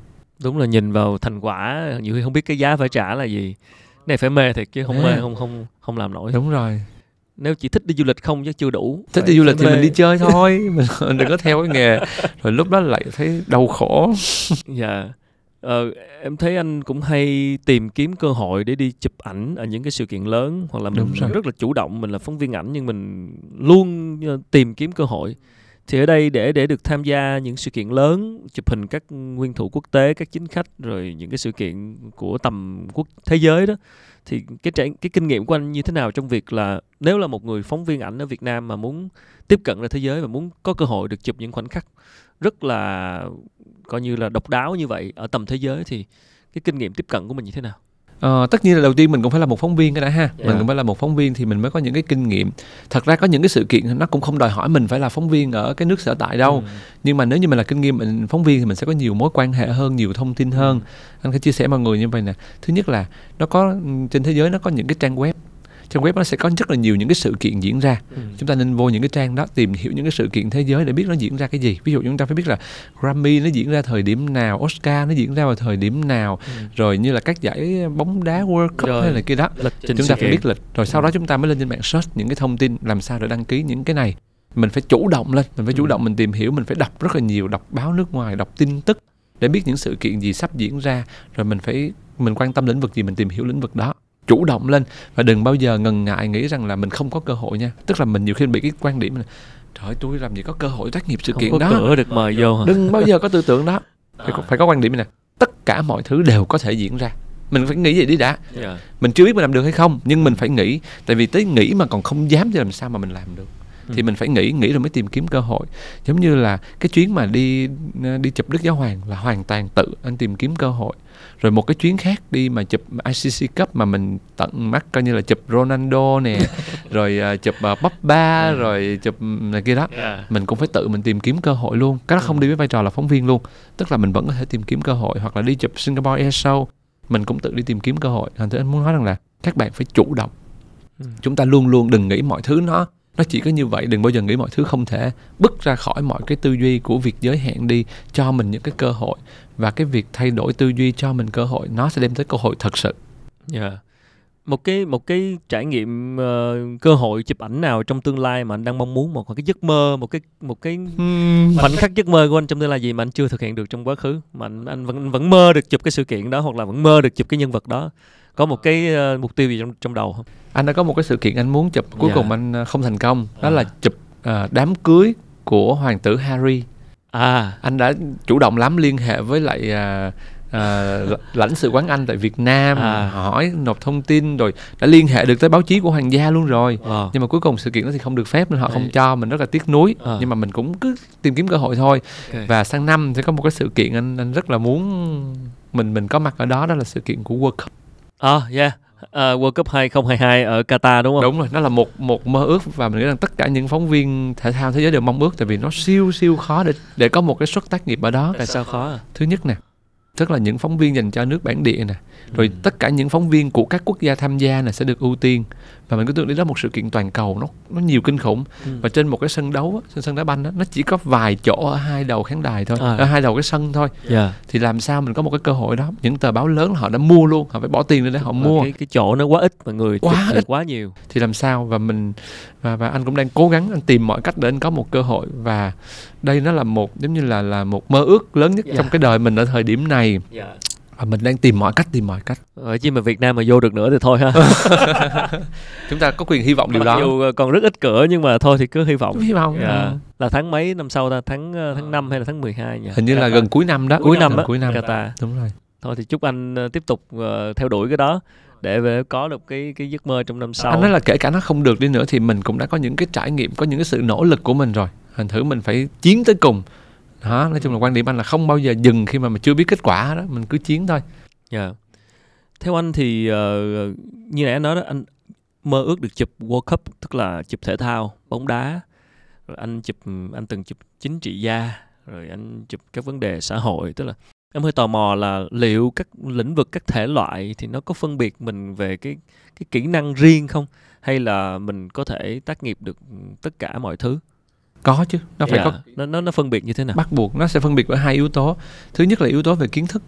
đúng là nhìn vào thành quả nhiều khi không biết cái giá phải trả là gì này phải mê thiệt chứ không mê không không không làm nổi đúng rồi nếu chỉ thích đi du lịch không chứ chưa đủ thích đi du lịch thì mê. mình đi chơi thôi mình đừng có theo cái nghề rồi lúc đó lại thấy đau khổ dạ ờ, em thấy anh cũng hay tìm kiếm cơ hội để đi chụp ảnh ở những cái sự kiện lớn hoặc là mình Đúng rồi. rất là chủ động mình là phóng viên ảnh nhưng mình luôn ờ, tìm kiếm cơ hội thì ở đây để để được tham gia những sự kiện lớn chụp hình các nguyên thủ quốc tế các chính khách rồi những cái sự kiện của tầm quốc thế giới đó thì cái trải cái kinh nghiệm của anh như thế nào trong việc là nếu là một người phóng viên ảnh ở Việt Nam mà muốn tiếp cận ra thế giới và muốn có cơ hội được chụp những khoảnh khắc rất là coi như là độc đáo như vậy ở tầm thế giới thì cái kinh nghiệm tiếp cận của mình như thế nào Ờ, tất nhiên là đầu tiên mình cũng phải là một phóng viên cái đã ha yeah. mình dạ. cũng phải là một phóng viên thì mình mới có những cái kinh nghiệm thật ra có những cái sự kiện nó cũng không đòi hỏi mình phải là phóng viên ở cái nước sở tại đâu ừ. nhưng mà nếu như mình là kinh nghiệm mình phóng viên thì mình sẽ có nhiều mối quan hệ hơn nhiều thông tin hơn ừ. anh có chia sẻ mọi người như vậy nè thứ nhất là nó có trên thế giới nó có những cái trang web trang web nó sẽ có rất là nhiều những cái sự kiện diễn ra ừ. chúng ta nên vô những cái trang đó tìm hiểu những cái sự kiện thế giới để biết nó diễn ra cái gì ví dụ chúng ta phải biết là Grammy nó diễn ra thời điểm nào Oscar nó diễn ra vào thời điểm nào ừ. rồi như là các giải bóng đá World Cup rồi. hay là kia đó lịch chúng ta phải biết lịch rồi sau đó chúng ta mới lên trên mạng search những cái thông tin làm sao để đăng ký những cái này mình phải chủ động lên mình phải chủ ừ. động mình tìm hiểu mình phải đọc rất là nhiều đọc báo nước ngoài đọc tin tức để biết những sự kiện gì sắp diễn ra rồi mình phải mình quan tâm lĩnh vực gì mình tìm hiểu lĩnh vực đó chủ động lên và đừng bao giờ ngần ngại nghĩ rằng là mình không có cơ hội nha tức là mình nhiều khi bị cái quan điểm là trời tôi làm gì có cơ hội tác nghiệp sự không kiện có đó cửa được mời vô hả? đừng bao giờ có tư tưởng đó phải, có, phải có quan điểm này tất cả mọi thứ đều có thể diễn ra mình phải nghĩ vậy đi đã yeah. mình chưa biết mình làm được hay không nhưng mình phải nghĩ tại vì tới nghĩ mà còn không dám thì làm sao mà mình làm được Ừ. thì mình phải nghĩ nghĩ rồi mới tìm kiếm cơ hội giống như là cái chuyến mà đi ờ, đi chụp Đức Giáo Hoàng là hoàn toàn tự anh tìm kiếm cơ hội rồi một cái chuyến khác đi mà chụp ICC Cup mà mình tận mắt coi như là chụp Ronaldo nè ờ, ờ, ừ. rồi chụp uh, Pogba rồi chụp này kia đó mình cũng phải tự mình tìm kiếm cơ hội luôn cái đó không ừ. đi với vai trò là phóng viên luôn tức là mình vẫn có thể tìm kiếm cơ hội hoặc là đi chụp Singapore Air Show mình cũng tự đi tìm kiếm cơ hội thành thử anh muốn nói rằng là các bạn phải chủ động chúng ta luôn luôn đừng nghĩ mọi thứ nó nó chỉ có như vậy đừng bao giờ nghĩ mọi thứ không thể bứt ra khỏi mọi cái tư duy của việc giới hạn đi cho mình những cái cơ hội và cái việc thay đổi tư duy cho mình cơ hội nó sẽ đem tới cơ hội thật sự yeah một cái một cái trải nghiệm uh, cơ hội chụp ảnh nào trong tương lai mà anh đang mong muốn một, cái giấc mơ một cái một cái hmm. khoảnh khắc giấc mơ của anh trong tương lai gì mà anh chưa thực hiện được trong quá khứ mà anh, anh vẫn vẫn mơ được chụp cái sự kiện đó hoặc là vẫn mơ được chụp cái nhân vật đó có một cái uh, mục tiêu gì trong trong đầu không anh đã có một cái sự kiện anh muốn chụp cuối dạ. cùng anh ờ, không thành công đó à. là chụp uh, đám cưới của hoàng tử Harry à anh đã chủ động lắm liên hệ với lại uh, uh, lãnh sự quán Anh tại Việt Nam à. hỏi nộp thông tin rồi đã liên hệ được tới báo chí của hoàng gia luôn rồi à. nhưng mà cuối cùng sự kiện đó thì không được phép nên họ Đấy. không cho mình rất là tiếc nuối à. nhưng mà mình cũng cứ tìm kiếm cơ hội thôi okay. và sang năm sẽ có một cái sự kiện anh anh rất là muốn mình mình có mặt ở đó đó là sự kiện của World Cup. À, yeah uh, World Cup 2022 ở Qatar đúng không? Đúng rồi, nó là một một mơ ước và mình nghĩ rằng tất cả những phóng viên thể thao thế giới đều mong ước tại vì nó siêu siêu khó để để có một cái suất tác nghiệp ở đó. Tại sao khó? À? Thứ nhất nè, tức là những phóng viên dành cho nước bản địa nè rồi ừ. tất cả những phóng viên của các quốc gia tham gia là sẽ được ưu tiên và mình cứ tưởng đấy là một sự kiện toàn cầu nó nó nhiều kinh khủng ừ. và trên một cái sân đấu sân sân đá banh đó, nó chỉ có vài chỗ ở hai đầu khán đài thôi à. ở hai đầu cái sân thôi yeah. Dạ. thì làm sao mình có một cái cơ hội đó những tờ báo lớn họ đã mua luôn họ phải bỏ tiền lên để họ mua cái, cái chỗ nó quá ít mà người quá ít quá nhiều thì làm sao và mình và và anh cũng đang cố gắng anh tìm mọi cách để anh có một cơ hội và đây nó là một giống như là là một mơ ước lớn nhất yeah. Dạ. trong cái đời mình ở thời điểm này yeah dạ và mình đang tìm mọi cách tìm mọi cách ở ờ, chứ mà Việt Nam mà vô được nữa thì thôi ha chúng ta có quyền hy vọng điều đó dù ờ, còn rất ít cửa nhưng mà thôi thì cứ hy vọng hy vọng yeah. Dạ. à. Ờ. là tháng mấy năm sau ta tháng tháng năm hay là tháng 12 nhỉ hình như Kata. Dạ, là gần cuối năm đó cuối năm, năm á cuối năm Kata. Dạ, đúng rồi thôi thì chúc anh tiếp tục theo đuổi cái đó để về có được cái cái giấc mơ trong năm sau anh nói là kể cả nó không được đi nữa thì mình cũng đã có những cái trải nghiệm có những cái sự nỗ lực của mình rồi thành thử mình phải chiến tới cùng đó nói chung là quan điểm anh là không bao giờ dừng khi mà mình chưa biết kết quả đó mình cứ chiến thôi yeah. Dạ. theo anh thì uh, như nãy anh nói đó anh mơ ước được chụp World Cup tức là chụp thể thao bóng đá rồi anh chụp anh từng chụp chính trị gia rồi anh chụp các vấn đề xã hội tức là em hơi tò mò là liệu các lĩnh vực các thể loại thì nó có phân biệt mình về cái cái kỹ năng riêng không hay là mình có thể tác nghiệp được tất cả mọi thứ có chứ nó phải yeah. Dạ. có nó, nó nó phân biệt như thế nào bắt buộc nó sẽ phân biệt với hai yếu tố thứ nhất là yếu tố về kiến thức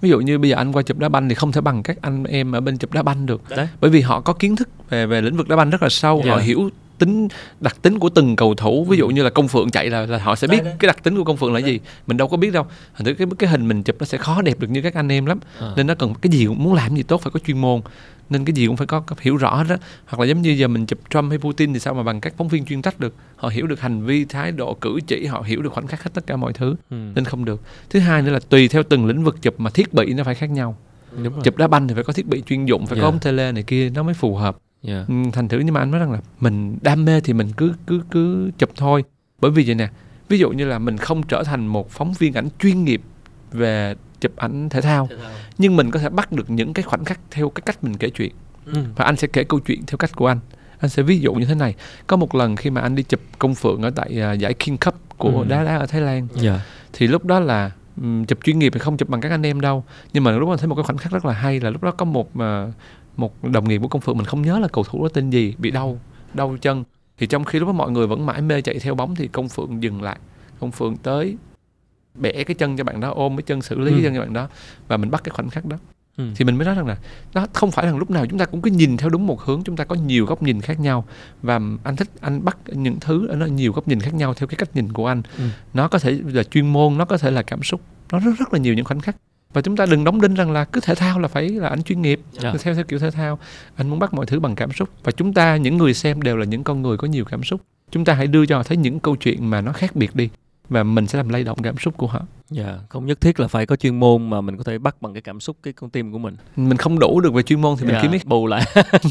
ví dụ như bây giờ anh qua chụp đá banh thì không thể bằng các anh em ở bên chụp đá banh được Đấy. bởi vì họ có kiến thức về về lĩnh vực đá banh rất là sâu yeah. họ dạ. hiểu tính đặc tính của từng cầu thủ ví dụ như là công phượng chạy là, là họ sẽ biết cái đặc tính của công phượng là gì mình đâu có biết đâu hình thức cái cái hình mình chụp nó sẽ khó đẹp được như các anh em lắm à. nên nó cần cái gì muốn làm gì tốt phải có chuyên môn nên cái gì cũng phải có, có hiểu rõ hết đó hoặc là giống như giờ mình chụp Trump hay Putin thì sao mà bằng các phóng viên chuyên trách được họ hiểu được hành vi thái độ cử chỉ họ hiểu được khoảnh khắc hết tất cả mọi thứ ừ. nên không được thứ hai nữa là tùy theo từng lĩnh vực chụp mà thiết bị nó phải khác nhau Đúng rồi. chụp đá banh thì phải có thiết bị chuyên dụng phải yeah. có dạ. ống tele này kia nó mới phù hợp yeah. Dạ. Ừ, thành thử nhưng mà anh nói rằng là mình đam mê thì mình cứ cứ cứ chụp thôi bởi vì vậy nè ví dụ như là mình không trở thành một phóng viên ảnh chuyên nghiệp về chụp ảnh thể thao, thể thao nhưng mình có thể bắt được những cái khoảnh khắc theo cái cách mình kể chuyện ừ. và anh sẽ kể câu chuyện theo cách của anh anh sẽ ví dụ như thế này có một lần khi mà anh đi chụp công phượng ở tại uh, giải King Cup của ừ. đá đá ở Thái Lan yeah. Dạ. thì lúc đó là um, chụp chuyên nghiệp thì không chụp bằng các anh em đâu nhưng mà lúc đó thấy một cái khoảnh khắc rất là hay là lúc đó có một uh, một đồng nghiệp của công phượng mình không nhớ là cầu thủ đó tên gì bị đau đau chân thì trong khi lúc đó mọi người vẫn mãi mê chạy theo bóng thì công phượng dừng lại công phượng tới bẻ cái chân cho bạn đó ôm cái chân xử lý ừ. cái chân cho bạn đó và mình bắt cái khoảnh khắc đó ừ. thì mình mới nói rằng là nó không phải là lúc nào chúng ta cũng cứ nhìn theo đúng một hướng chúng ta có nhiều góc nhìn khác nhau và anh thích anh bắt những thứ ở nó nhiều góc nhìn khác nhau theo cái cách nhìn của anh ừ. nó có thể là chuyên môn nó có thể là cảm xúc nó rất rất là nhiều những khoảnh khắc và chúng ta đừng đóng đinh rằng là cứ thể thao là phải là anh chuyên nghiệp yeah. Dạ. theo theo kiểu thể thao anh muốn bắt mọi thứ bằng cảm xúc và chúng ta những người xem đều là những con người có nhiều cảm xúc chúng ta hãy đưa cho họ thấy những câu chuyện mà nó khác biệt đi và mình sẽ làm lay động cảm xúc của họ Dạ, yeah, không nhất thiết là phải có chuyên môn mà mình có thể bắt bằng cái cảm xúc cái con tim của mình. Mình không đủ được về chuyên môn thì mình dạ, kiếm cái bù lại,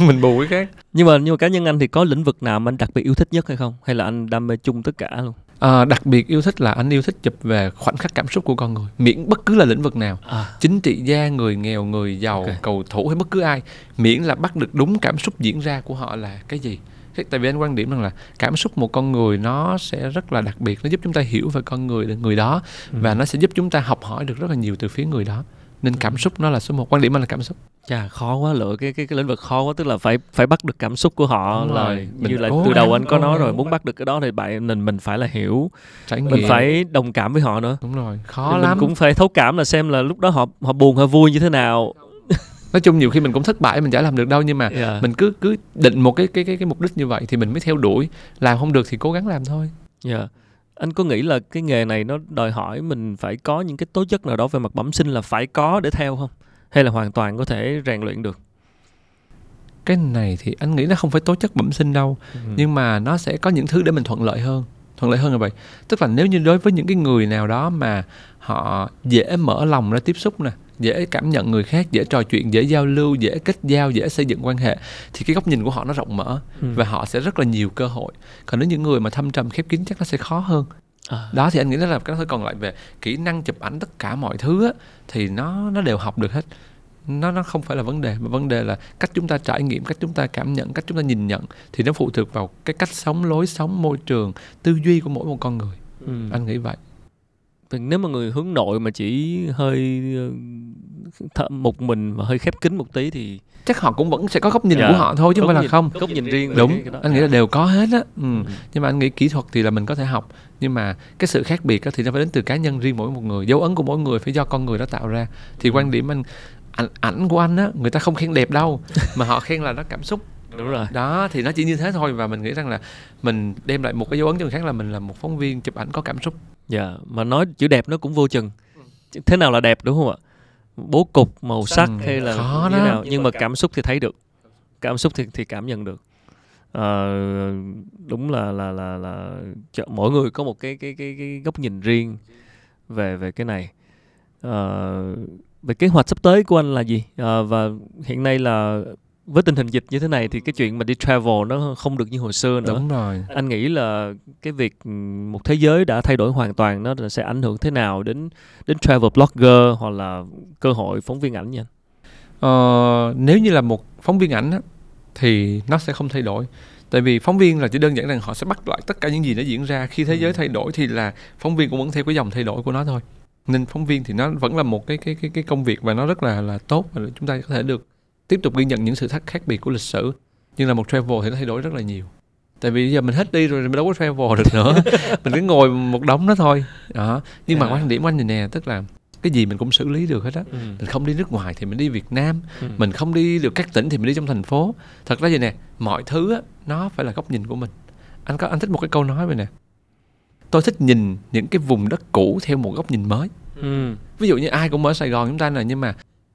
mình bù cái khác. Nhưng mà nhưng mà cá nhân anh thì có lĩnh vực nào mà anh đặc biệt yêu thích nhất hay không? Hay là anh đam mê chung tất cả luôn? À, đặc biệt yêu thích là anh yêu thích chụp về khoảnh khắc cảm xúc của con người miễn bất cứ là lĩnh vực nào à. chính trị gia người nghèo người giàu okay. cầu thủ hay bất cứ ai miễn là bắt được đúng cảm xúc diễn ra của họ là cái gì tại vì anh quan điểm rằng là cảm xúc một con người nó sẽ rất là đặc biệt nó giúp chúng ta hiểu về con người người đó ừ. và nó sẽ giúp chúng ta học hỏi được rất là nhiều từ phía người đó nên cảm xúc nó là số một quan điểm anh là cảm xúc chà khó quá lựa cái cái cái lĩnh vực khó quá tức là phải phải bắt được cảm xúc của họ Đúng là như là từ đầu anh có nói rồi muốn bắt được cái đó thì bạn mình mình phải là hiểu mình phải đồng cảm với họ nữa Đúng rồi khó lắm cũng phải thấu cảm là xem là lúc đó họ họ buồn họ vui như thế nào nói chung nhiều khi mình cũng thất bại mình chả làm được đâu nhưng mà yeah. Dạ. mình cứ cứ định một cái cái cái cái mục đích như vậy thì mình mới theo đuổi làm không được thì cố gắng làm thôi yeah. Dạ. anh có nghĩ là cái nghề này nó đòi hỏi mình phải có những cái tố chất nào đó về mặt bẩm sinh là phải có để theo không hay là hoàn toàn có thể rèn luyện được cái này thì anh nghĩ nó không phải tố chất bẩm sinh đâu ừ. nhưng mà nó sẽ có những thứ để mình thuận lợi hơn thuận lợi hơn là vậy tức là nếu như đối với những cái người nào đó mà họ dễ mở lòng ra tiếp xúc nè dễ cảm nhận người khác dễ trò chuyện dễ giao lưu dễ kết giao dễ xây dựng quan hệ thì cái góc nhìn của họ nó rộng mở ừ. và họ sẽ rất là nhiều cơ hội còn nếu những người mà thâm trầm khép kín chắc nó sẽ khó hơn à. đó thì anh nghĩ đó là cái thứ còn lại về kỹ năng chụp ảnh tất cả mọi thứ á, thì nó nó đều học được hết nó nó không phải là vấn đề mà vấn đề là cách chúng ta trải nghiệm cách chúng ta cảm nhận cách chúng ta nhìn nhận thì nó phụ thuộc vào cái cách sống lối sống môi trường tư duy của mỗi một con người ừ. anh nghĩ vậy nếu mà người hướng nội mà chỉ hơi ờ, th- một mình và hơi khép kín một tí thì chắc họ cũng vẫn sẽ có góc nhìn dạ, của họ thôi chứ không phải là không góc nhìn riêng đúng cái, anh nghĩ là dạ. đều có hết á ừ. ừ. nhưng mà anh nghĩ kỹ thuật thì là mình có thể học nhưng mà cái sự khác biệt đó thì nó phải đến từ cá nhân riêng mỗi một người dấu ấn của mỗi người phải do con người đó tạo ra thì ừ. quan điểm anh ảnh của anh á người ta không khen đẹp đâu mà họ khen là nó cảm xúc đúng rồi đó thì nó chỉ như thế thôi và mình nghĩ rằng là mình đem lại một cái dấu ấn cho người khác là mình là một phóng viên chụp ảnh có cảm xúc dạ yeah, mà nói chữ đẹp nó cũng vô chừng thế nào là đẹp đúng không ạ bố cục màu sắc hay là khó như đó. nào nhưng, nhưng mà cảm, cảm xúc thì thấy được cảm xúc thì thì cảm nhận được à, đúng là là là là mỗi người có một cái cái cái, cái góc nhìn riêng về về cái này à, về kế hoạch sắp tới của anh là gì à, và hiện nay là với tình hình dịch như thế này thì cái chuyện mà đi travel nó không được như hồi xưa nữa. Đúng rồi. Anh nghĩ là cái việc ừ, một thế giới đã thay đổi hoàn toàn nó sẽ ảnh hưởng thế nào đến đến travel blogger hoặc là cơ hội phóng viên ảnh nha. Ờ, nếu như là một phóng viên ảnh á, thì nó sẽ không thay đổi tại vì phóng viên là chỉ đơn giản rằng họ sẽ bắt lại tất cả những gì nó diễn ra khi thế ừ. giới thay đổi thì là phóng viên cũng vẫn theo cái dòng thay đổi của nó thôi nên phóng viên thì nó vẫn là một cái cái cái cái công việc và nó rất là là tốt và chúng ta có thể được tiếp tục ghi nhận những sự thách khác biệt của lịch sử nhưng là một travel thì nó thay đổi rất là nhiều tại vì giờ mình hết đi rồi mình đâu có travel được nữa mình cứ ngồi một đống đó thôi đó nhưng mà à. quan điểm của anh này nè tức là cái gì mình cũng xử lý được hết á ừ. mình không đi nước ngoài thì mình đi việt nam ừ. mình không đi được các tỉnh thì mình đi trong thành phố thật ra vậy nè mọi thứ á, nó phải là góc nhìn của mình anh có anh thích một cái câu nói vậy nè tôi thích nhìn những cái vùng đất cũ theo một góc nhìn mới ừ. ví dụ như ai cũng ở sài gòn chúng ta là nhưng mà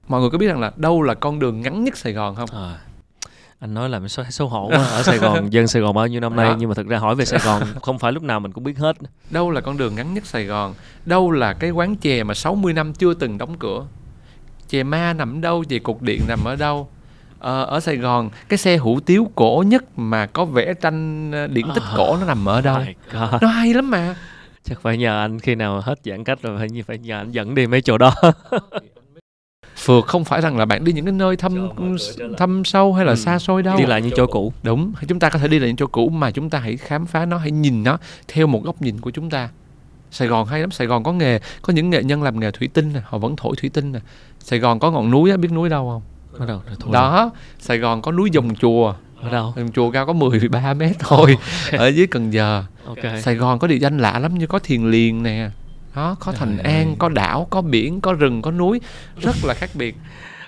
mọi người có biết rằng là đâu là con đường ngắn nhất sài gòn không à anh nói là xấu, xấu hổ quá ở Sài Gòn dân Sài Gòn bao nhiêu năm nay à. nhưng mà thực ra hỏi về Sài Gòn không phải lúc nào mình cũng biết hết đâu là con đường ngắn nhất Sài Gòn đâu là cái quán chè mà 60 năm chưa từng đóng cửa chè ma nằm đâu chè cục điện nằm ở đâu ờ, ở Sài Gòn cái xe hủ tiếu cổ nhất mà có vẽ tranh ờ, điển tích cổ nó nằm ở đâu oh nó hay lắm mà chắc phải nhờ anh khi nào hết giãn cách rồi phải phải nhờ anh dẫn đi mấy chỗ đó phượt không phải rằng là bạn đi những cái nơi thâm thâm sâu hay là ừ. xa xôi đâu đi lại những chỗ cũ đúng chúng ta có thể đi lại những chỗ cũ mà chúng ta hãy khám phá nó hãy nhìn nó theo một góc nhìn của chúng ta Sài Gòn hay lắm Sài Gòn có nghề có những nghệ nhân làm nghề thủy tinh này, họ vẫn thổi thủy tinh này. Sài Gòn có ngọn núi á, biết núi đâu không bắt đầu thôi. đó Sài Gòn có núi dòng chùa ở đâu dòng chùa cao có 13 mét thôi ở dưới Cần Giờ okay. Sài Gòn có địa danh lạ lắm như có thiền liền nè đó có thành an có đảo có biển có rừng có núi rất là khác biệt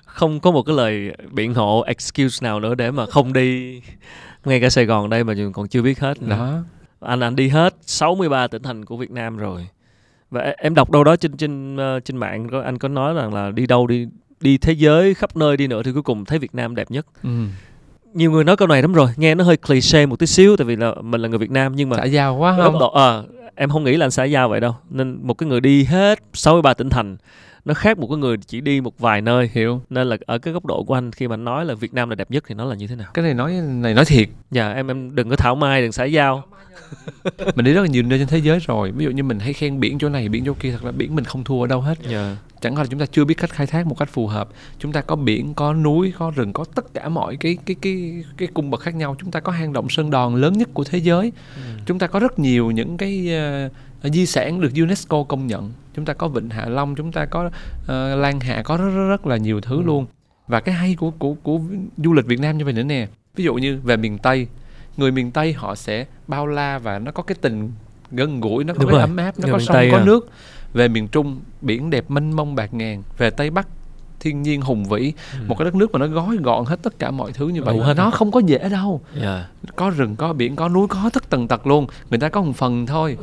không có một cái lời biện hộ excuse nào nữa để mà không đi ngay cả Sài Gòn đây mà còn chưa biết hết nữa. đó anh anh đi hết 63 tỉnh thành của Việt Nam rồi và em đọc đâu đó trên trên ờ, trên mạng anh có nói rằng là đi đâu đi đi thế giới khắp nơi đi nữa thì cuối cùng thấy Việt Nam đẹp nhất ừ nhiều người nói câu này lắm rồi nghe nó hơi cliché một tí xíu tại vì là mình là người Việt Nam nhưng mà xã giao quá không độ, à, ờ, em không nghĩ là anh xã giao vậy đâu nên một cái người đi hết 63 tỉnh thành nó khác một cái người chỉ đi một vài nơi hiểu nên là ở cái góc độ của anh khi mà anh nói là Việt Nam là đẹp nhất thì nó là như thế nào cái này nói này nói thiệt dạ em em đừng có thảo mai đừng xả dao mình đi rất là nhiều nơi trên thế giới rồi ví dụ như mình hay khen biển chỗ này biển chỗ kia thật là biển mình không thua ở đâu hết dạ chẳng qua là chúng ta chưa biết cách khai thác một cách phù hợp chúng ta có biển có núi có rừng có tất cả mọi cái cái cái cái cung bậc khác nhau chúng ta có hang động sơn đòn lớn nhất của thế giới ừ. chúng ta có rất nhiều những cái uh, di sản được UNESCO công nhận chúng ta có vịnh hạ long chúng ta có uh, lan hạ có rất, rất, rất là nhiều thứ ừ. luôn và cái hay của của của du lịch Việt Nam như vậy nữa nè ví dụ như về miền Tây người miền Tây họ sẽ bao la và nó có cái tình gần gũi nó có Đúng cái rồi. ấm áp nó người có sông Tây có à. nước về miền Trung biển đẹp mênh mông bạc ngàn về Tây Bắc thiên nhiên hùng vĩ ừ. một cái đất nước mà nó gói gọn hết tất cả mọi thứ như vậy nó không có dễ đâu yeah. Dạ. có rừng có biển có núi có tất tần tật luôn người ta có một phần thôi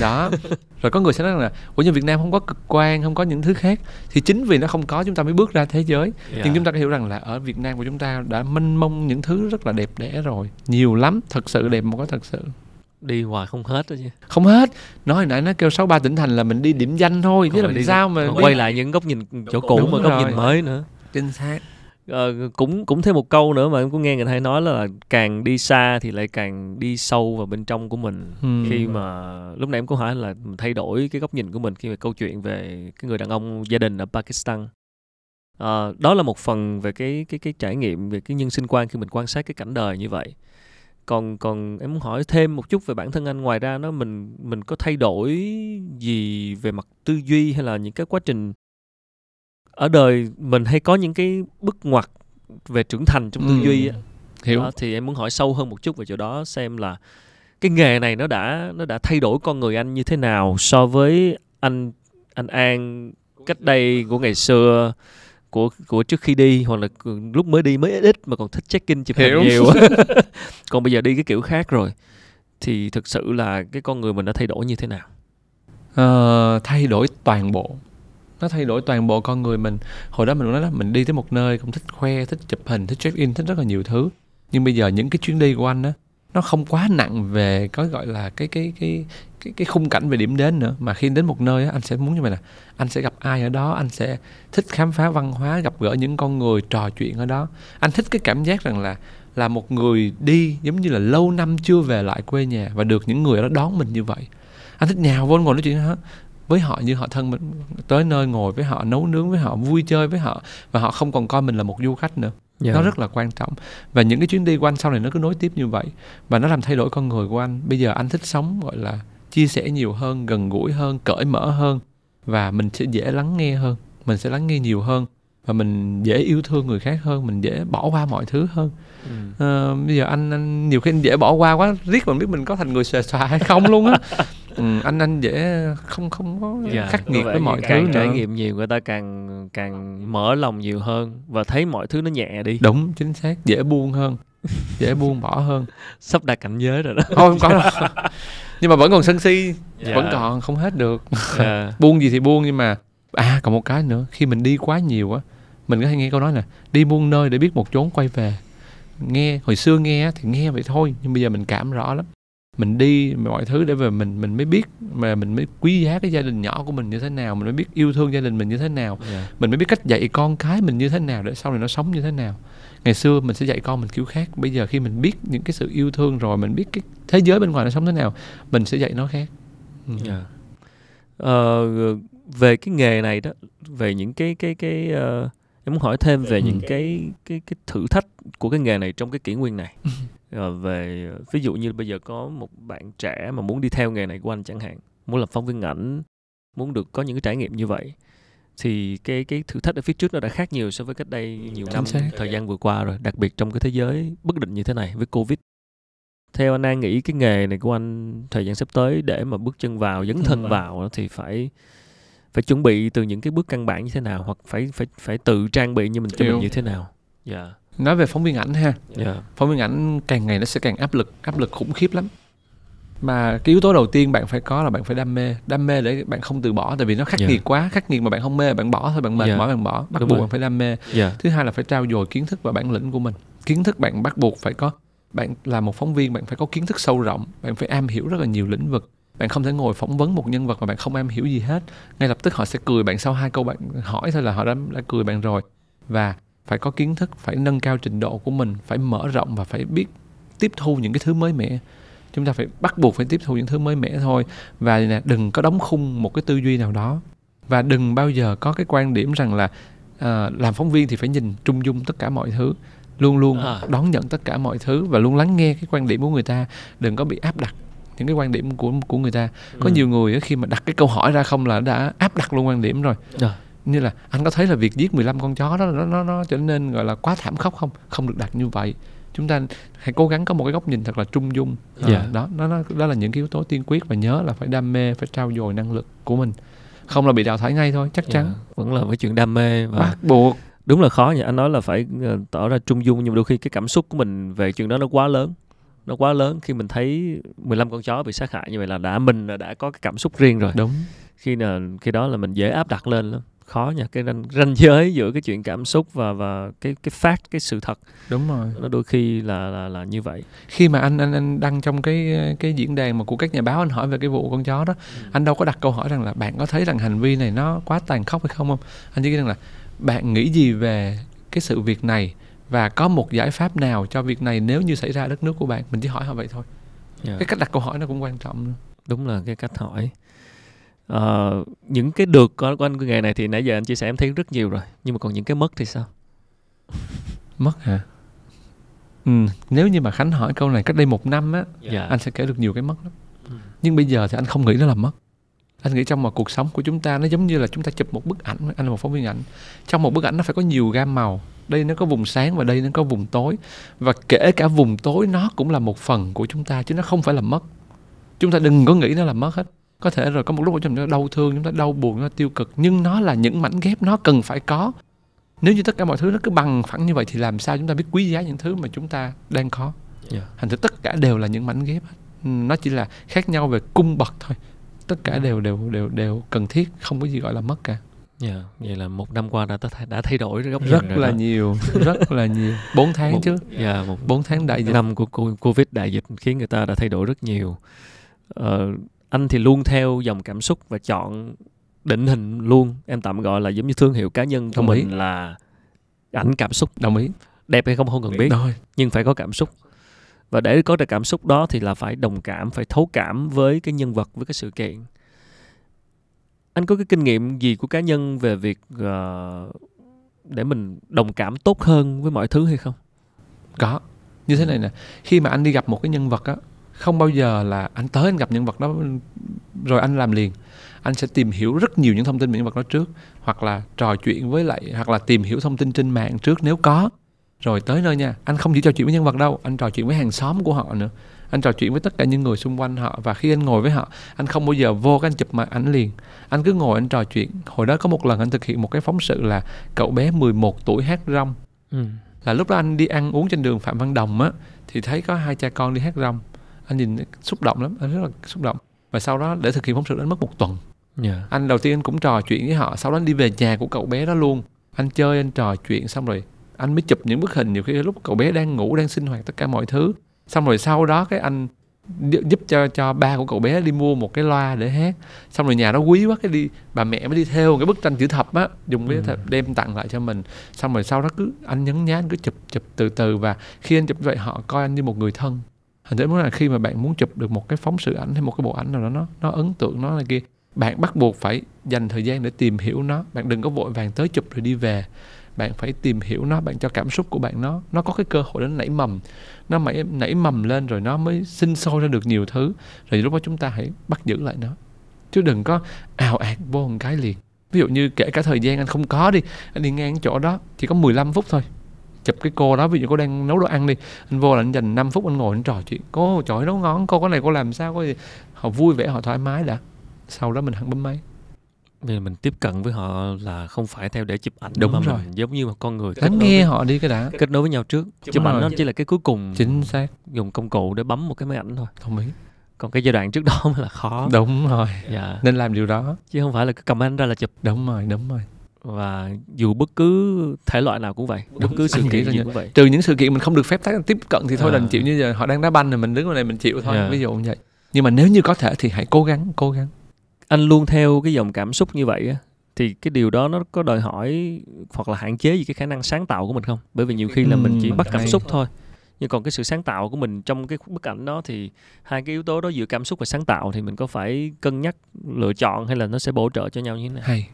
đó rồi có người sẽ nói rằng là ủa nhưng việt nam không có cực quan không có những thứ khác thì chính vì nó không có chúng ta mới bước ra thế giới yeah. Dạ. nhưng chúng ta có hiểu rằng là ở việt nam của chúng ta đã mênh mông những thứ rất là đẹp đẽ rồi nhiều lắm thật sự đẹp một có thật sự đi hoài không hết đó chứ không hết nói hồi nãy nó kêu sáu ba tỉnh thành là mình đi điểm danh thôi chứ làm đi, sao mà quay lại những góc nhìn chỗ cũ mà góc nhìn mới nữa chính xác ờ, cũng cũng thêm một câu nữa mà em cũng nghe người hay nói là càng đi xa thì lại càng đi sâu vào bên trong của mình hmm. khi mà lúc nãy em cũng hỏi là thay đổi cái góc nhìn của mình khi mà câu chuyện về cái người đàn ông gia đình ở Pakistan à, đó là một phần về cái cái cái trải nghiệm về cái nhân sinh quan khi mình quan sát cái cảnh đời như vậy còn còn em muốn hỏi thêm một chút về bản thân anh ngoài ra nó mình mình có thay đổi gì về mặt tư duy hay là những cái quá trình ở đời mình hay có những cái bước ngoặt về trưởng thành trong tư ừ. duy ấy. hiểu đó, thì em muốn hỏi sâu hơn một chút về chỗ đó xem là cái nghề này nó đã nó đã thay đổi con người anh như thế nào so với anh anh An cách đây của ngày xưa của của trước khi đi hoặc là lúc mới đi mới ít mà còn thích check in chụp hình nhiều còn bây giờ đi cái kiểu khác rồi thì thực sự là cái con người mình đã thay đổi như thế nào ờ, thay đổi toàn bộ nó thay đổi toàn bộ con người mình hồi đó mình nói là mình đi tới một nơi cũng thích khoe thích chụp hình thích check in thích rất là nhiều thứ nhưng bây giờ những cái chuyến đi của anh á nó không quá nặng về có gọi là cái cái cái cái cái khung cảnh về điểm đến nữa mà khi đến một nơi anh sẽ muốn như vậy nè anh sẽ gặp ai ở đó anh sẽ thích khám phá văn hóa gặp gỡ những con người trò chuyện ở đó anh thích cái cảm giác rằng là là một người đi giống như là lâu năm chưa về lại quê nhà và được những người đó đón mình như vậy anh thích nhào vô ngồi nói chuyện hết với họ như họ thân mình tới nơi ngồi với họ nấu nướng với họ vui chơi với họ và họ không còn coi mình là một du khách nữa yeah. Dạ. nó rất là quan trọng và những cái chuyến đi của anh sau này nó cứ nối tiếp như vậy và nó làm thay đổi con người của anh bây giờ anh thích sống gọi là chia sẻ nhiều hơn gần gũi hơn cởi mở hơn và mình sẽ dễ lắng nghe hơn mình sẽ lắng nghe nhiều hơn và mình dễ yêu thương người khác hơn mình dễ bỏ qua mọi thứ hơn ừ. à, bây giờ anh anh nhiều khi anh dễ bỏ qua quá riết mình biết mình có thành người xòe xòa hay không luôn á ừ, anh anh dễ không không có dạ, khắc nghiệt với mọi càng thứ trải nữa. nghiệm nhiều người ta càng càng mở lòng nhiều hơn và thấy mọi thứ nó nhẹ đi đúng chính xác dễ buông hơn dễ buông bỏ hơn sắp đạt cảnh giới rồi đó thôi không có đâu nhưng mà vẫn còn sân si dạ. vẫn còn không hết được dạ. buông gì thì buông nhưng mà à còn một cái nữa khi mình đi quá nhiều á mình có hay nghe câu nói là đi muôn nơi để biết một chốn quay về nghe hồi xưa nghe thì nghe vậy thôi nhưng bây giờ mình cảm rõ lắm mình đi mọi thứ để về mình mình mới biết mà mình mới quý giá cái gia đình nhỏ của mình như thế nào mình mới biết yêu thương gia đình mình như thế nào yeah. Dạ. mình mới biết cách dạy con cái mình như thế nào để sau này nó sống như thế nào ngày xưa mình sẽ dạy con mình kiểu khác bây giờ khi mình biết những cái sự yêu thương rồi mình biết cái thế giới bên ngoài nó sống thế nào mình sẽ dạy nó khác yeah. Ừ. uh, dạ. ờ, về cái nghề này đó về những cái cái cái uh em muốn hỏi thêm về ừ. những cái cái cái thử thách của cái nghề này trong cái kỷ nguyên này ừ. ờ, về ví dụ như bây giờ có một bạn trẻ mà muốn đi theo nghề này của anh chẳng hạn muốn làm phóng viên ảnh muốn được có những cái trải nghiệm như vậy thì cái cái thử thách ở phía trước nó đã khác nhiều so với cách đây nhiều năm thời gian vừa qua rồi đặc biệt trong cái thế giới bất định như thế này với covid theo anh An nghĩ cái nghề này của anh thời gian sắp tới để mà bước chân vào dấn thân vào thì phải phải chuẩn bị từ những cái bước căn bản như thế nào hoặc phải phải phải tự trang bị như mình cho mình như thế nào dạ yeah. nói về phóng viên ảnh ha yeah. Dạ. phóng viên ảnh càng ngày nó sẽ càng áp lực áp lực khủng khiếp lắm mà cái yếu tố đầu tiên bạn phải có là bạn phải đam mê đam mê để bạn không từ bỏ tại vì nó khắc yeah. Dạ. nghiệt quá khắc nghiệt mà bạn không mê bạn bỏ thôi bạn mệt yeah. Dạ. mỏi bạn bỏ bắt Đúng buộc rồi. bạn phải đam mê yeah. thứ hai là phải trao dồi kiến thức và bản lĩnh của mình kiến thức bạn bắt buộc phải có bạn là một phóng viên bạn phải có kiến thức sâu rộng bạn phải am hiểu rất là nhiều lĩnh vực bạn không thể ngồi phỏng vấn một nhân vật mà bạn không am hiểu gì hết ngay lập tức họ sẽ cười bạn sau hai câu bạn hỏi thôi là họ đã, đã cười bạn rồi và phải có kiến thức phải nâng cao trình độ của mình phải mở rộng và phải biết tiếp thu những cái thứ mới mẻ chúng ta phải bắt buộc phải tiếp thu những thứ mới mẻ thôi và đừng có đóng khung một cái tư duy nào đó và đừng bao giờ có cái quan điểm rằng là à, làm phóng viên thì phải nhìn trung dung tất cả mọi thứ luôn luôn à. đón nhận tất cả mọi thứ và luôn lắng nghe cái quan điểm của người ta đừng có bị áp đặt những cái quan điểm của của người ta có ừ. nhiều người khi mà đặt cái câu hỏi ra không là đã áp đặt luôn quan điểm rồi à. như là anh có thấy là việc giết 15 con chó đó nó nó nó trở nên gọi là quá thảm khốc không không được đặt như vậy chúng ta hãy cố gắng có một cái góc nhìn thật là trung dung yeah. Dạ. à, ờ, đó nó, nó đó là những cái yếu tố tiên quyết và nhớ là phải đam mê phải trao dồi năng lực của mình không là bị đào thải ngay thôi chắc yeah. Dạ. chắn vẫn là với chuyện đam mê và bắt buộc đúng là khó nhỉ anh nói là phải ờ, tỏ ra trung dung nhưng mà đôi khi cái cảm xúc của mình về chuyện đó nó quá lớn nó quá lớn khi mình thấy 15 con chó bị sát hại như vậy là đã mình đã có cái cảm xúc riêng rồi đúng khi là khi đó là mình dễ áp đặt lên lắm khó nha cái ranh, ranh giới giữa cái chuyện cảm xúc và và cái cái phát cái sự thật đúng rồi nó đôi khi là là là như vậy khi mà anh anh anh đăng trong cái cái diễn đàn mà của các nhà báo anh hỏi về cái vụ con chó đó ừ. anh đâu có đặt câu hỏi rằng là bạn có thấy rằng hành vi này nó quá tàn khốc hay không không anh chỉ nghĩ rằng là bạn nghĩ gì về cái sự việc này và có một giải pháp nào cho việc này nếu như xảy ra đất nước của bạn mình chỉ hỏi họ vậy thôi yeah. Dạ. cái cách đặt câu hỏi nó cũng quan trọng nữa. đúng là cái cách hỏi uh, những cái được của, của anh cái nghề này thì nãy giờ anh chia sẻ em thấy rất nhiều rồi nhưng mà còn những cái mất thì sao mất hả ừ, nếu như mà khánh hỏi câu này cách đây một năm á yeah. Dạ. anh sẽ kể được nhiều cái mất lắm ừ. nhưng bây giờ thì anh không nghĩ nó là mất anh nghĩ trong một cuộc sống của chúng ta nó giống như là chúng ta chụp một bức ảnh anh là một phóng viên ảnh trong một bức ảnh nó phải có nhiều gam màu đây nó có vùng sáng và đây nó có vùng tối và kể cả vùng tối nó cũng là một phần của chúng ta chứ nó không phải là mất chúng ta đừng có nghĩ nó là mất hết có thể rồi có một lúc của chúng ta đau thương chúng ta đau buồn nó tiêu cực nhưng nó là những mảnh ghép nó cần phải có nếu như tất cả mọi thứ nó cứ bằng phẳng như vậy thì làm sao chúng ta biết quý giá những thứ mà chúng ta đang có yeah. Dạ. thành thử tất cả đều là những mảnh ghép nó chỉ là khác nhau về cung bậc thôi tất cả đều đều đều đều cần thiết không có gì gọi là mất cả Yeah, dạ, vậy là một năm qua đã đã thay đổi góc rất là đó. nhiều rất là nhiều bốn tháng một, chứ yeah, dạ, một 4 tháng đại dịch năm của covid đại dịch khiến người ta đã thay đổi rất nhiều ờ, anh thì luôn theo dòng cảm xúc và chọn định hình luôn em tạm gọi là giống như thương hiệu cá nhân của mình ý. là ảnh cảm xúc đồng ý đẹp hay không không cần biết Đôi. nhưng phải có cảm xúc và để có được cảm xúc đó thì là phải đồng cảm phải thấu cảm với cái nhân vật với cái sự kiện anh có cái kinh nghiệm gì của cá nhân về việc uh, để mình đồng cảm tốt hơn với mọi thứ hay không có như thế này nè khi mà anh đi gặp một cái nhân vật á không bao giờ là anh tới anh gặp nhân vật đó rồi anh làm liền anh sẽ tìm hiểu rất nhiều những thông tin về nhân vật đó trước hoặc là trò chuyện với lại hoặc là tìm hiểu thông tin trên mạng trước nếu có rồi tới nơi nha anh không chỉ trò chuyện với nhân vật đâu anh trò chuyện với hàng xóm của họ nữa anh trò chuyện với tất cả những người xung quanh họ và khi anh ngồi với họ anh không bao giờ vô cái anh chụp mặt ảnh liền anh cứ ngồi anh trò chuyện hồi đó có một lần anh thực hiện một cái phóng sự là cậu bé 11 tuổi hát rong ừ. là lúc đó anh đi ăn uống trên đường phạm văn đồng á thì thấy có hai cha con đi hát rong anh nhìn xúc động lắm anh rất là xúc động và sau đó để thực hiện phóng sự đến mất một tuần yeah. Dạ. anh đầu tiên anh cũng trò chuyện với họ sau đó anh đi về nhà của cậu bé đó luôn anh chơi anh trò chuyện xong rồi anh mới chụp những bức hình nhiều khi lúc cậu bé đang ngủ đang sinh hoạt tất cả mọi thứ xong rồi sau đó cái anh giúp cho cho ba của cậu bé đi mua một cái loa để hát xong rồi nhà nó quý quá cái đi bà mẹ mới đi theo cái bức tranh chữ thập á dùng cái ừ. thập đem tặng lại cho mình xong rồi sau đó cứ anh nhấn nhá anh cứ chụp chụp từ từ và khi anh chụp vậy họ coi anh như một người thân hình thế muốn là khi mà bạn muốn chụp được một cái phóng sự ảnh hay một cái bộ ảnh nào đó nó nó ấn tượng nó là kia bạn bắt buộc phải dành thời gian để tìm hiểu nó bạn đừng có vội vàng tới chụp rồi đi về bạn phải tìm hiểu nó bạn cho cảm xúc của bạn nó nó có cái cơ hội để nó nảy mầm nó nảy, nảy mầm lên rồi nó mới sinh sôi ra được nhiều thứ rồi lúc đó chúng ta hãy bắt giữ lại nó chứ đừng có ào ạt vô một cái liền ví dụ như kể cả thời gian anh không có đi anh đi ngang chỗ đó chỉ có 15 phút thôi chụp cái cô đó ví dụ cô đang nấu đồ ăn đi anh vô là anh dành 5 phút anh ngồi anh trò chuyện cô trời nấu ngon cô cái này cô làm sao cô gì họ vui vẻ họ thoải mái đã sau đó mình hẳn bấm máy vì mình tiếp cận với họ là không phải theo để chụp ảnh đúng mà rồi mình giống như một con người lắng nghe với, họ đi cái đã kết nối với nhau trước chụp, chụp ảnh nó chỉ là cái cuối cùng chính xác dùng công cụ để bấm một cái máy ảnh thôi không biết còn cái giai đoạn trước đó mới là khó đúng rồi dạ. nên làm điều đó chứ không phải là cứ cầm ảnh ra là chụp đúng rồi đúng rồi và dù bất cứ thể loại nào cũng vậy bất cứ sự kiện gì cũng vậy trừ những sự kiện mình không được phép tiếp cận thì thôi à. đành dạ. chịu như giờ họ đang đá banh thì mình đứng ở đây mình chịu thôi yeah. Dạ. ví dụ như vậy nhưng mà nếu như có thể thì hãy cố gắng cố gắng anh luôn theo cái dòng cảm xúc như vậy á thì cái điều đó nó có đòi hỏi hoặc là hạn chế gì cái khả năng sáng tạo của mình không bởi vì nhiều khi là mình chỉ ừ, bắt cảm xúc thôi nhưng còn cái sự sáng tạo của mình trong cái bức ảnh đó thì hai cái yếu tố đó giữa cảm xúc và sáng tạo thì mình có phải cân nhắc lựa chọn hay là nó sẽ bổ trợ cho nhau như thế nào hay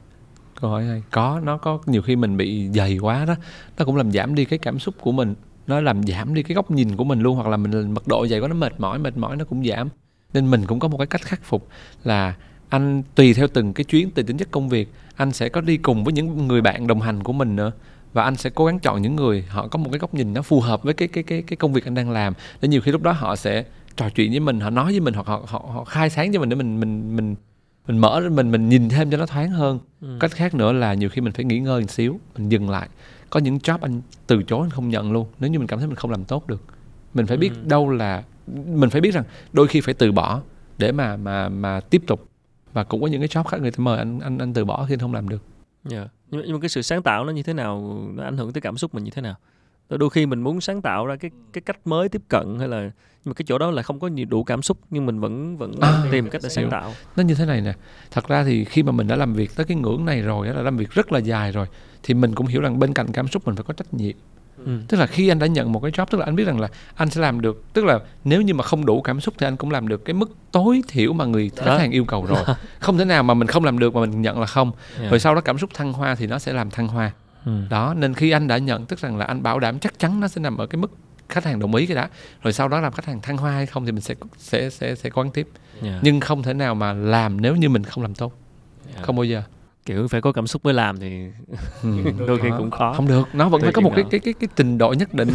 câu hỏi hay có nó có nhiều khi mình bị dày quá đó nó cũng làm giảm đi cái cảm xúc của mình nó làm giảm đi cái góc nhìn của mình luôn hoặc là mình mật độ dày quá nó mệt mỏi mệt mỏi nó cũng giảm nên mình cũng có một cái cách khắc phục là anh tùy theo từng cái chuyến tùy tính chất công việc anh sẽ có đi cùng với những người bạn đồng hành của mình nữa và anh sẽ cố gắng chọn những người họ có một cái góc nhìn nó phù hợp với cái cái cái cái công việc anh đang làm nên nhiều khi lúc đó họ sẽ trò chuyện với mình họ nói với mình hoặc họ, họ họ khai sáng cho mình để mình mình mình mình mở mình mình nhìn thêm cho nó thoáng hơn ừ. cách khác nữa là nhiều khi mình phải nghỉ ngơi một xíu mình dừng lại có những job anh từ chối anh không nhận luôn nếu như mình cảm thấy mình không làm tốt được mình phải biết ừ. đâu là mình phải biết rằng đôi khi phải từ bỏ để mà mà mà tiếp tục và cũng có những cái job khác người ta mời anh anh anh từ bỏ khi anh không làm được yeah. Dạ. nhưng, mà, nhưng mà cái sự sáng tạo nó như thế nào nó ảnh hưởng tới cảm xúc mình như thế nào đôi khi mình muốn sáng tạo ra cái cái cách mới tiếp cận hay là nhưng mà cái chỗ đó là không có nhiều đủ cảm xúc nhưng mình vẫn vẫn à, tìm cách để sáng hiểu. tạo nó như thế này nè thật ra thì khi mà mình đã làm việc tới cái ngưỡng này rồi đã là làm việc rất là dài rồi thì mình cũng hiểu rằng bên cạnh cảm xúc mình phải có trách nhiệm Ừ. tức là khi anh đã nhận một cái job tức là anh biết rằng là anh sẽ làm được tức là nếu như mà không đủ cảm xúc thì anh cũng làm được cái mức tối thiểu mà người khách hàng yêu cầu rồi không thể nào mà mình không làm được mà mình nhận là không yeah. rồi sau đó cảm xúc thăng hoa thì nó sẽ làm thăng hoa ừ. đó nên khi anh đã nhận tức rằng là anh bảo đảm chắc chắn nó sẽ nằm ở cái mức khách hàng đồng ý cái đã rồi sau đó làm khách hàng thăng hoa hay không thì mình sẽ sẽ sẽ sẽ quán tiếp yeah. nhưng không thể nào mà làm nếu như mình không làm tốt yeah. không bao giờ kiểu phải có cảm xúc mới làm thì ừ. đôi khi cũng khó không được nó vẫn phải có một cái cái cái cái trình độ nhất định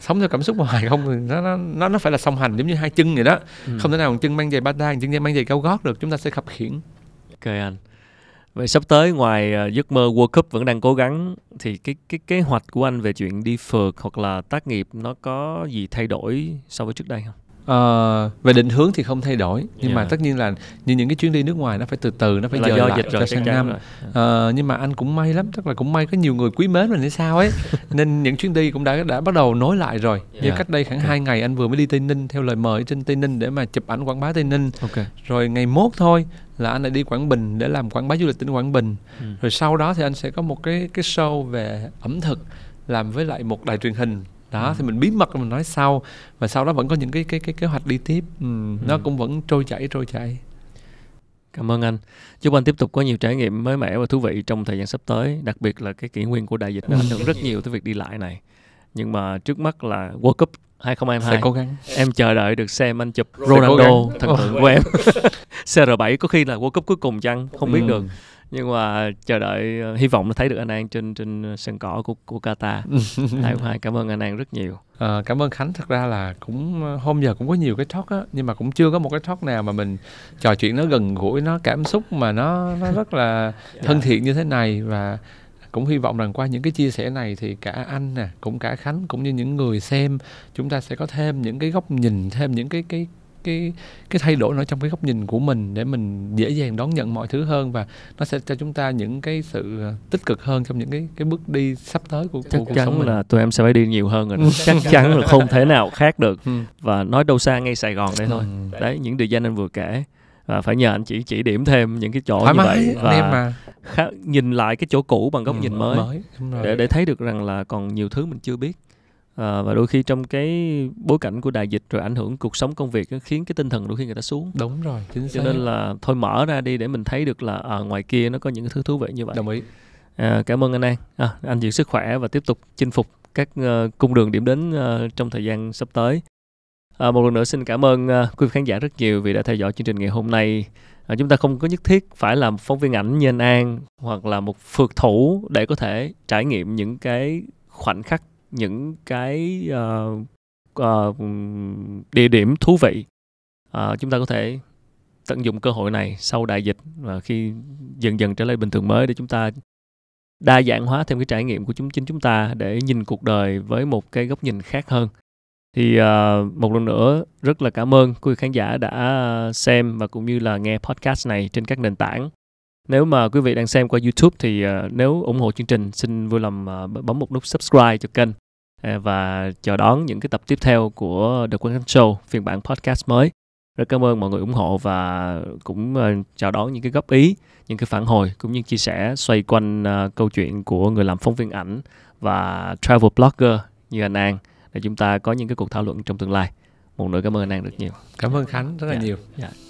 sống theo cảm xúc hoài không thì nó nó nó phải là song hành giống như hai chân vậy đó ừ. không thể nào một chân mang giày ba tang chân mang giày cao gót được chúng ta sẽ khập khiển ok anh vậy sắp tới ngoài ờ, giấc mơ world cup vẫn đang cố gắng thì cái cái kế hoạch của anh về chuyện đi phượt hoặc là tác nghiệp nó có gì thay đổi so với trước đây không Ờ, về định hướng thì không thay đổi nhưng yeah. mà dạ. tất nhiên là như những cái chuyến đi nước ngoài nó phải từ từ nó phải là dời lại dịch rồi, sang năm rồi. Ờ, nhưng mà anh cũng may lắm tức là cũng may có nhiều người quý mến mình hay sao ấy nên những chuyến đi cũng đã đã bắt đầu nối lại rồi yeah. như dạ. cách đây khoảng okay. ngày anh vừa mới đi tây ninh theo lời mời trên tây ninh để mà chụp ảnh quảng bá tây ninh okay. rồi ngày mốt thôi là anh lại đi Quảng Bình để làm quảng bá du lịch tỉnh Quảng Bình. Ừ. Rồi sau đó thì anh sẽ có một cái cái show về ẩm thực làm với lại một đài truyền hình đó ừ. thì mình bí mật mình nói sau và sau đó vẫn có những cái cái cái kế hoạch đi tiếp ừ, ừ, nó cũng vẫn trôi chảy trôi chảy Cảm ơn anh. Chúc anh tiếp tục có nhiều trải nghiệm mới mẻ và thú vị trong thời gian sắp tới, đặc biệt là cái kỷ nguyên của đại dịch nó ảnh hưởng rất ừ. nhiều tới việc đi lại này. Nhưng mà trước mắt là World Cup 2022. Sẽ cố gắng. Em chờ đợi được xem anh chụp Ronaldo thần tượng của em. CR7 có khi là World Cup cuối cùng chăng? Không biết ừ. được nhưng mà chờ đợi ờ, hy vọng là thấy được anh An trên trên sân cỏ của của Qatar. Hai hai cảm ơn anh An rất nhiều. À, cảm ơn Khánh thật ra là cũng ờ, hôm giờ cũng có nhiều cái talk á nhưng mà cũng chưa có một cái talk nào mà mình trò chuyện nó gần gũi nó cảm xúc mà nó nó rất là dạ. thân thiện như thế này và cũng hy vọng rằng qua những cái chia sẻ này thì cả anh nè cũng cả khánh cũng như những người xem chúng ta sẽ có thêm những cái góc nhìn thêm những cái cái cái cái thay đổi nó trong cái góc nhìn của mình để mình dễ dàng đón nhận mọi thứ hơn và nó sẽ cho chúng ta những cái sự ờ, tích cực hơn trong những cái cái bước đi sắp tới của, chắc của cuộc chắn sống mình. là tụi em sẽ phải đi nhiều hơn rồi ừ. chắc chắn là không thể nào khác được ừ. và nói đâu xa ngay Sài Gòn đây ừ. thôi đấy những điều danh anh vừa kể và phải nhờ anh chỉ chỉ điểm thêm những cái chỗ Thoải như vậy và mà. Khá, nhìn lại cái chỗ cũ bằng góc ừ, nhìn mới, mới. để để thấy được rằng là còn nhiều thứ mình chưa biết à, và đôi khi trong cái bối cảnh của đại dịch rồi ảnh hưởng cuộc sống công việc nó khiến cái tinh thần đôi khi người ta xuống đúng rồi chính xác cho nên là thôi mở ra đi để mình thấy được là à, ngoài kia nó có những thứ thú vị như vậy đồng ý à, cảm ơn anh An à, anh giữ sức khỏe và tiếp tục chinh phục các uh, cung đường điểm đến uh, trong thời gian sắp tới À, một lần nữa xin cảm ơn uh, quý vị khán giả rất nhiều vì đã theo dõi chương trình ngày hôm nay. À, chúng ta không có nhất thiết phải là một phóng viên ảnh như anh An hoặc là một phượt thủ để có thể trải nghiệm những cái khoảnh khắc những cái uh, uh, địa điểm thú vị uh, chúng ta có thể tận dụng cơ hội này sau đại dịch và khi dần dần trở lại bình thường mới để chúng ta đa dạng hóa thêm cái trải nghiệm của chúng chính chúng ta để nhìn cuộc đời với một cái góc nhìn khác hơn thì uh, một lần nữa rất là cảm ơn quý vị khán giả đã xem và cũng như là nghe podcast này trên các nền tảng nếu mà quý vị đang xem qua YouTube thì uh, nếu ủng hộ chương trình xin vui lòng uh, bấm một nút subscribe cho kênh Ờ, và chờ đón những cái tập tiếp theo của The khánh Show phiên bản podcast mới rất cảm ơn mọi người ủng hộ và cũng ờ, chào đón những cái góp ý những cái phản hồi cũng như chia sẻ xoay quanh ờ, câu chuyện của người làm phóng viên ảnh và travel blogger như anh An để chúng ta có những cái cuộc thảo luận trong tương lai một nữa cảm ơn anh An rất nhiều cảm ơn Khánh rất là yeah. Dạ. nhiều yeah. Dạ.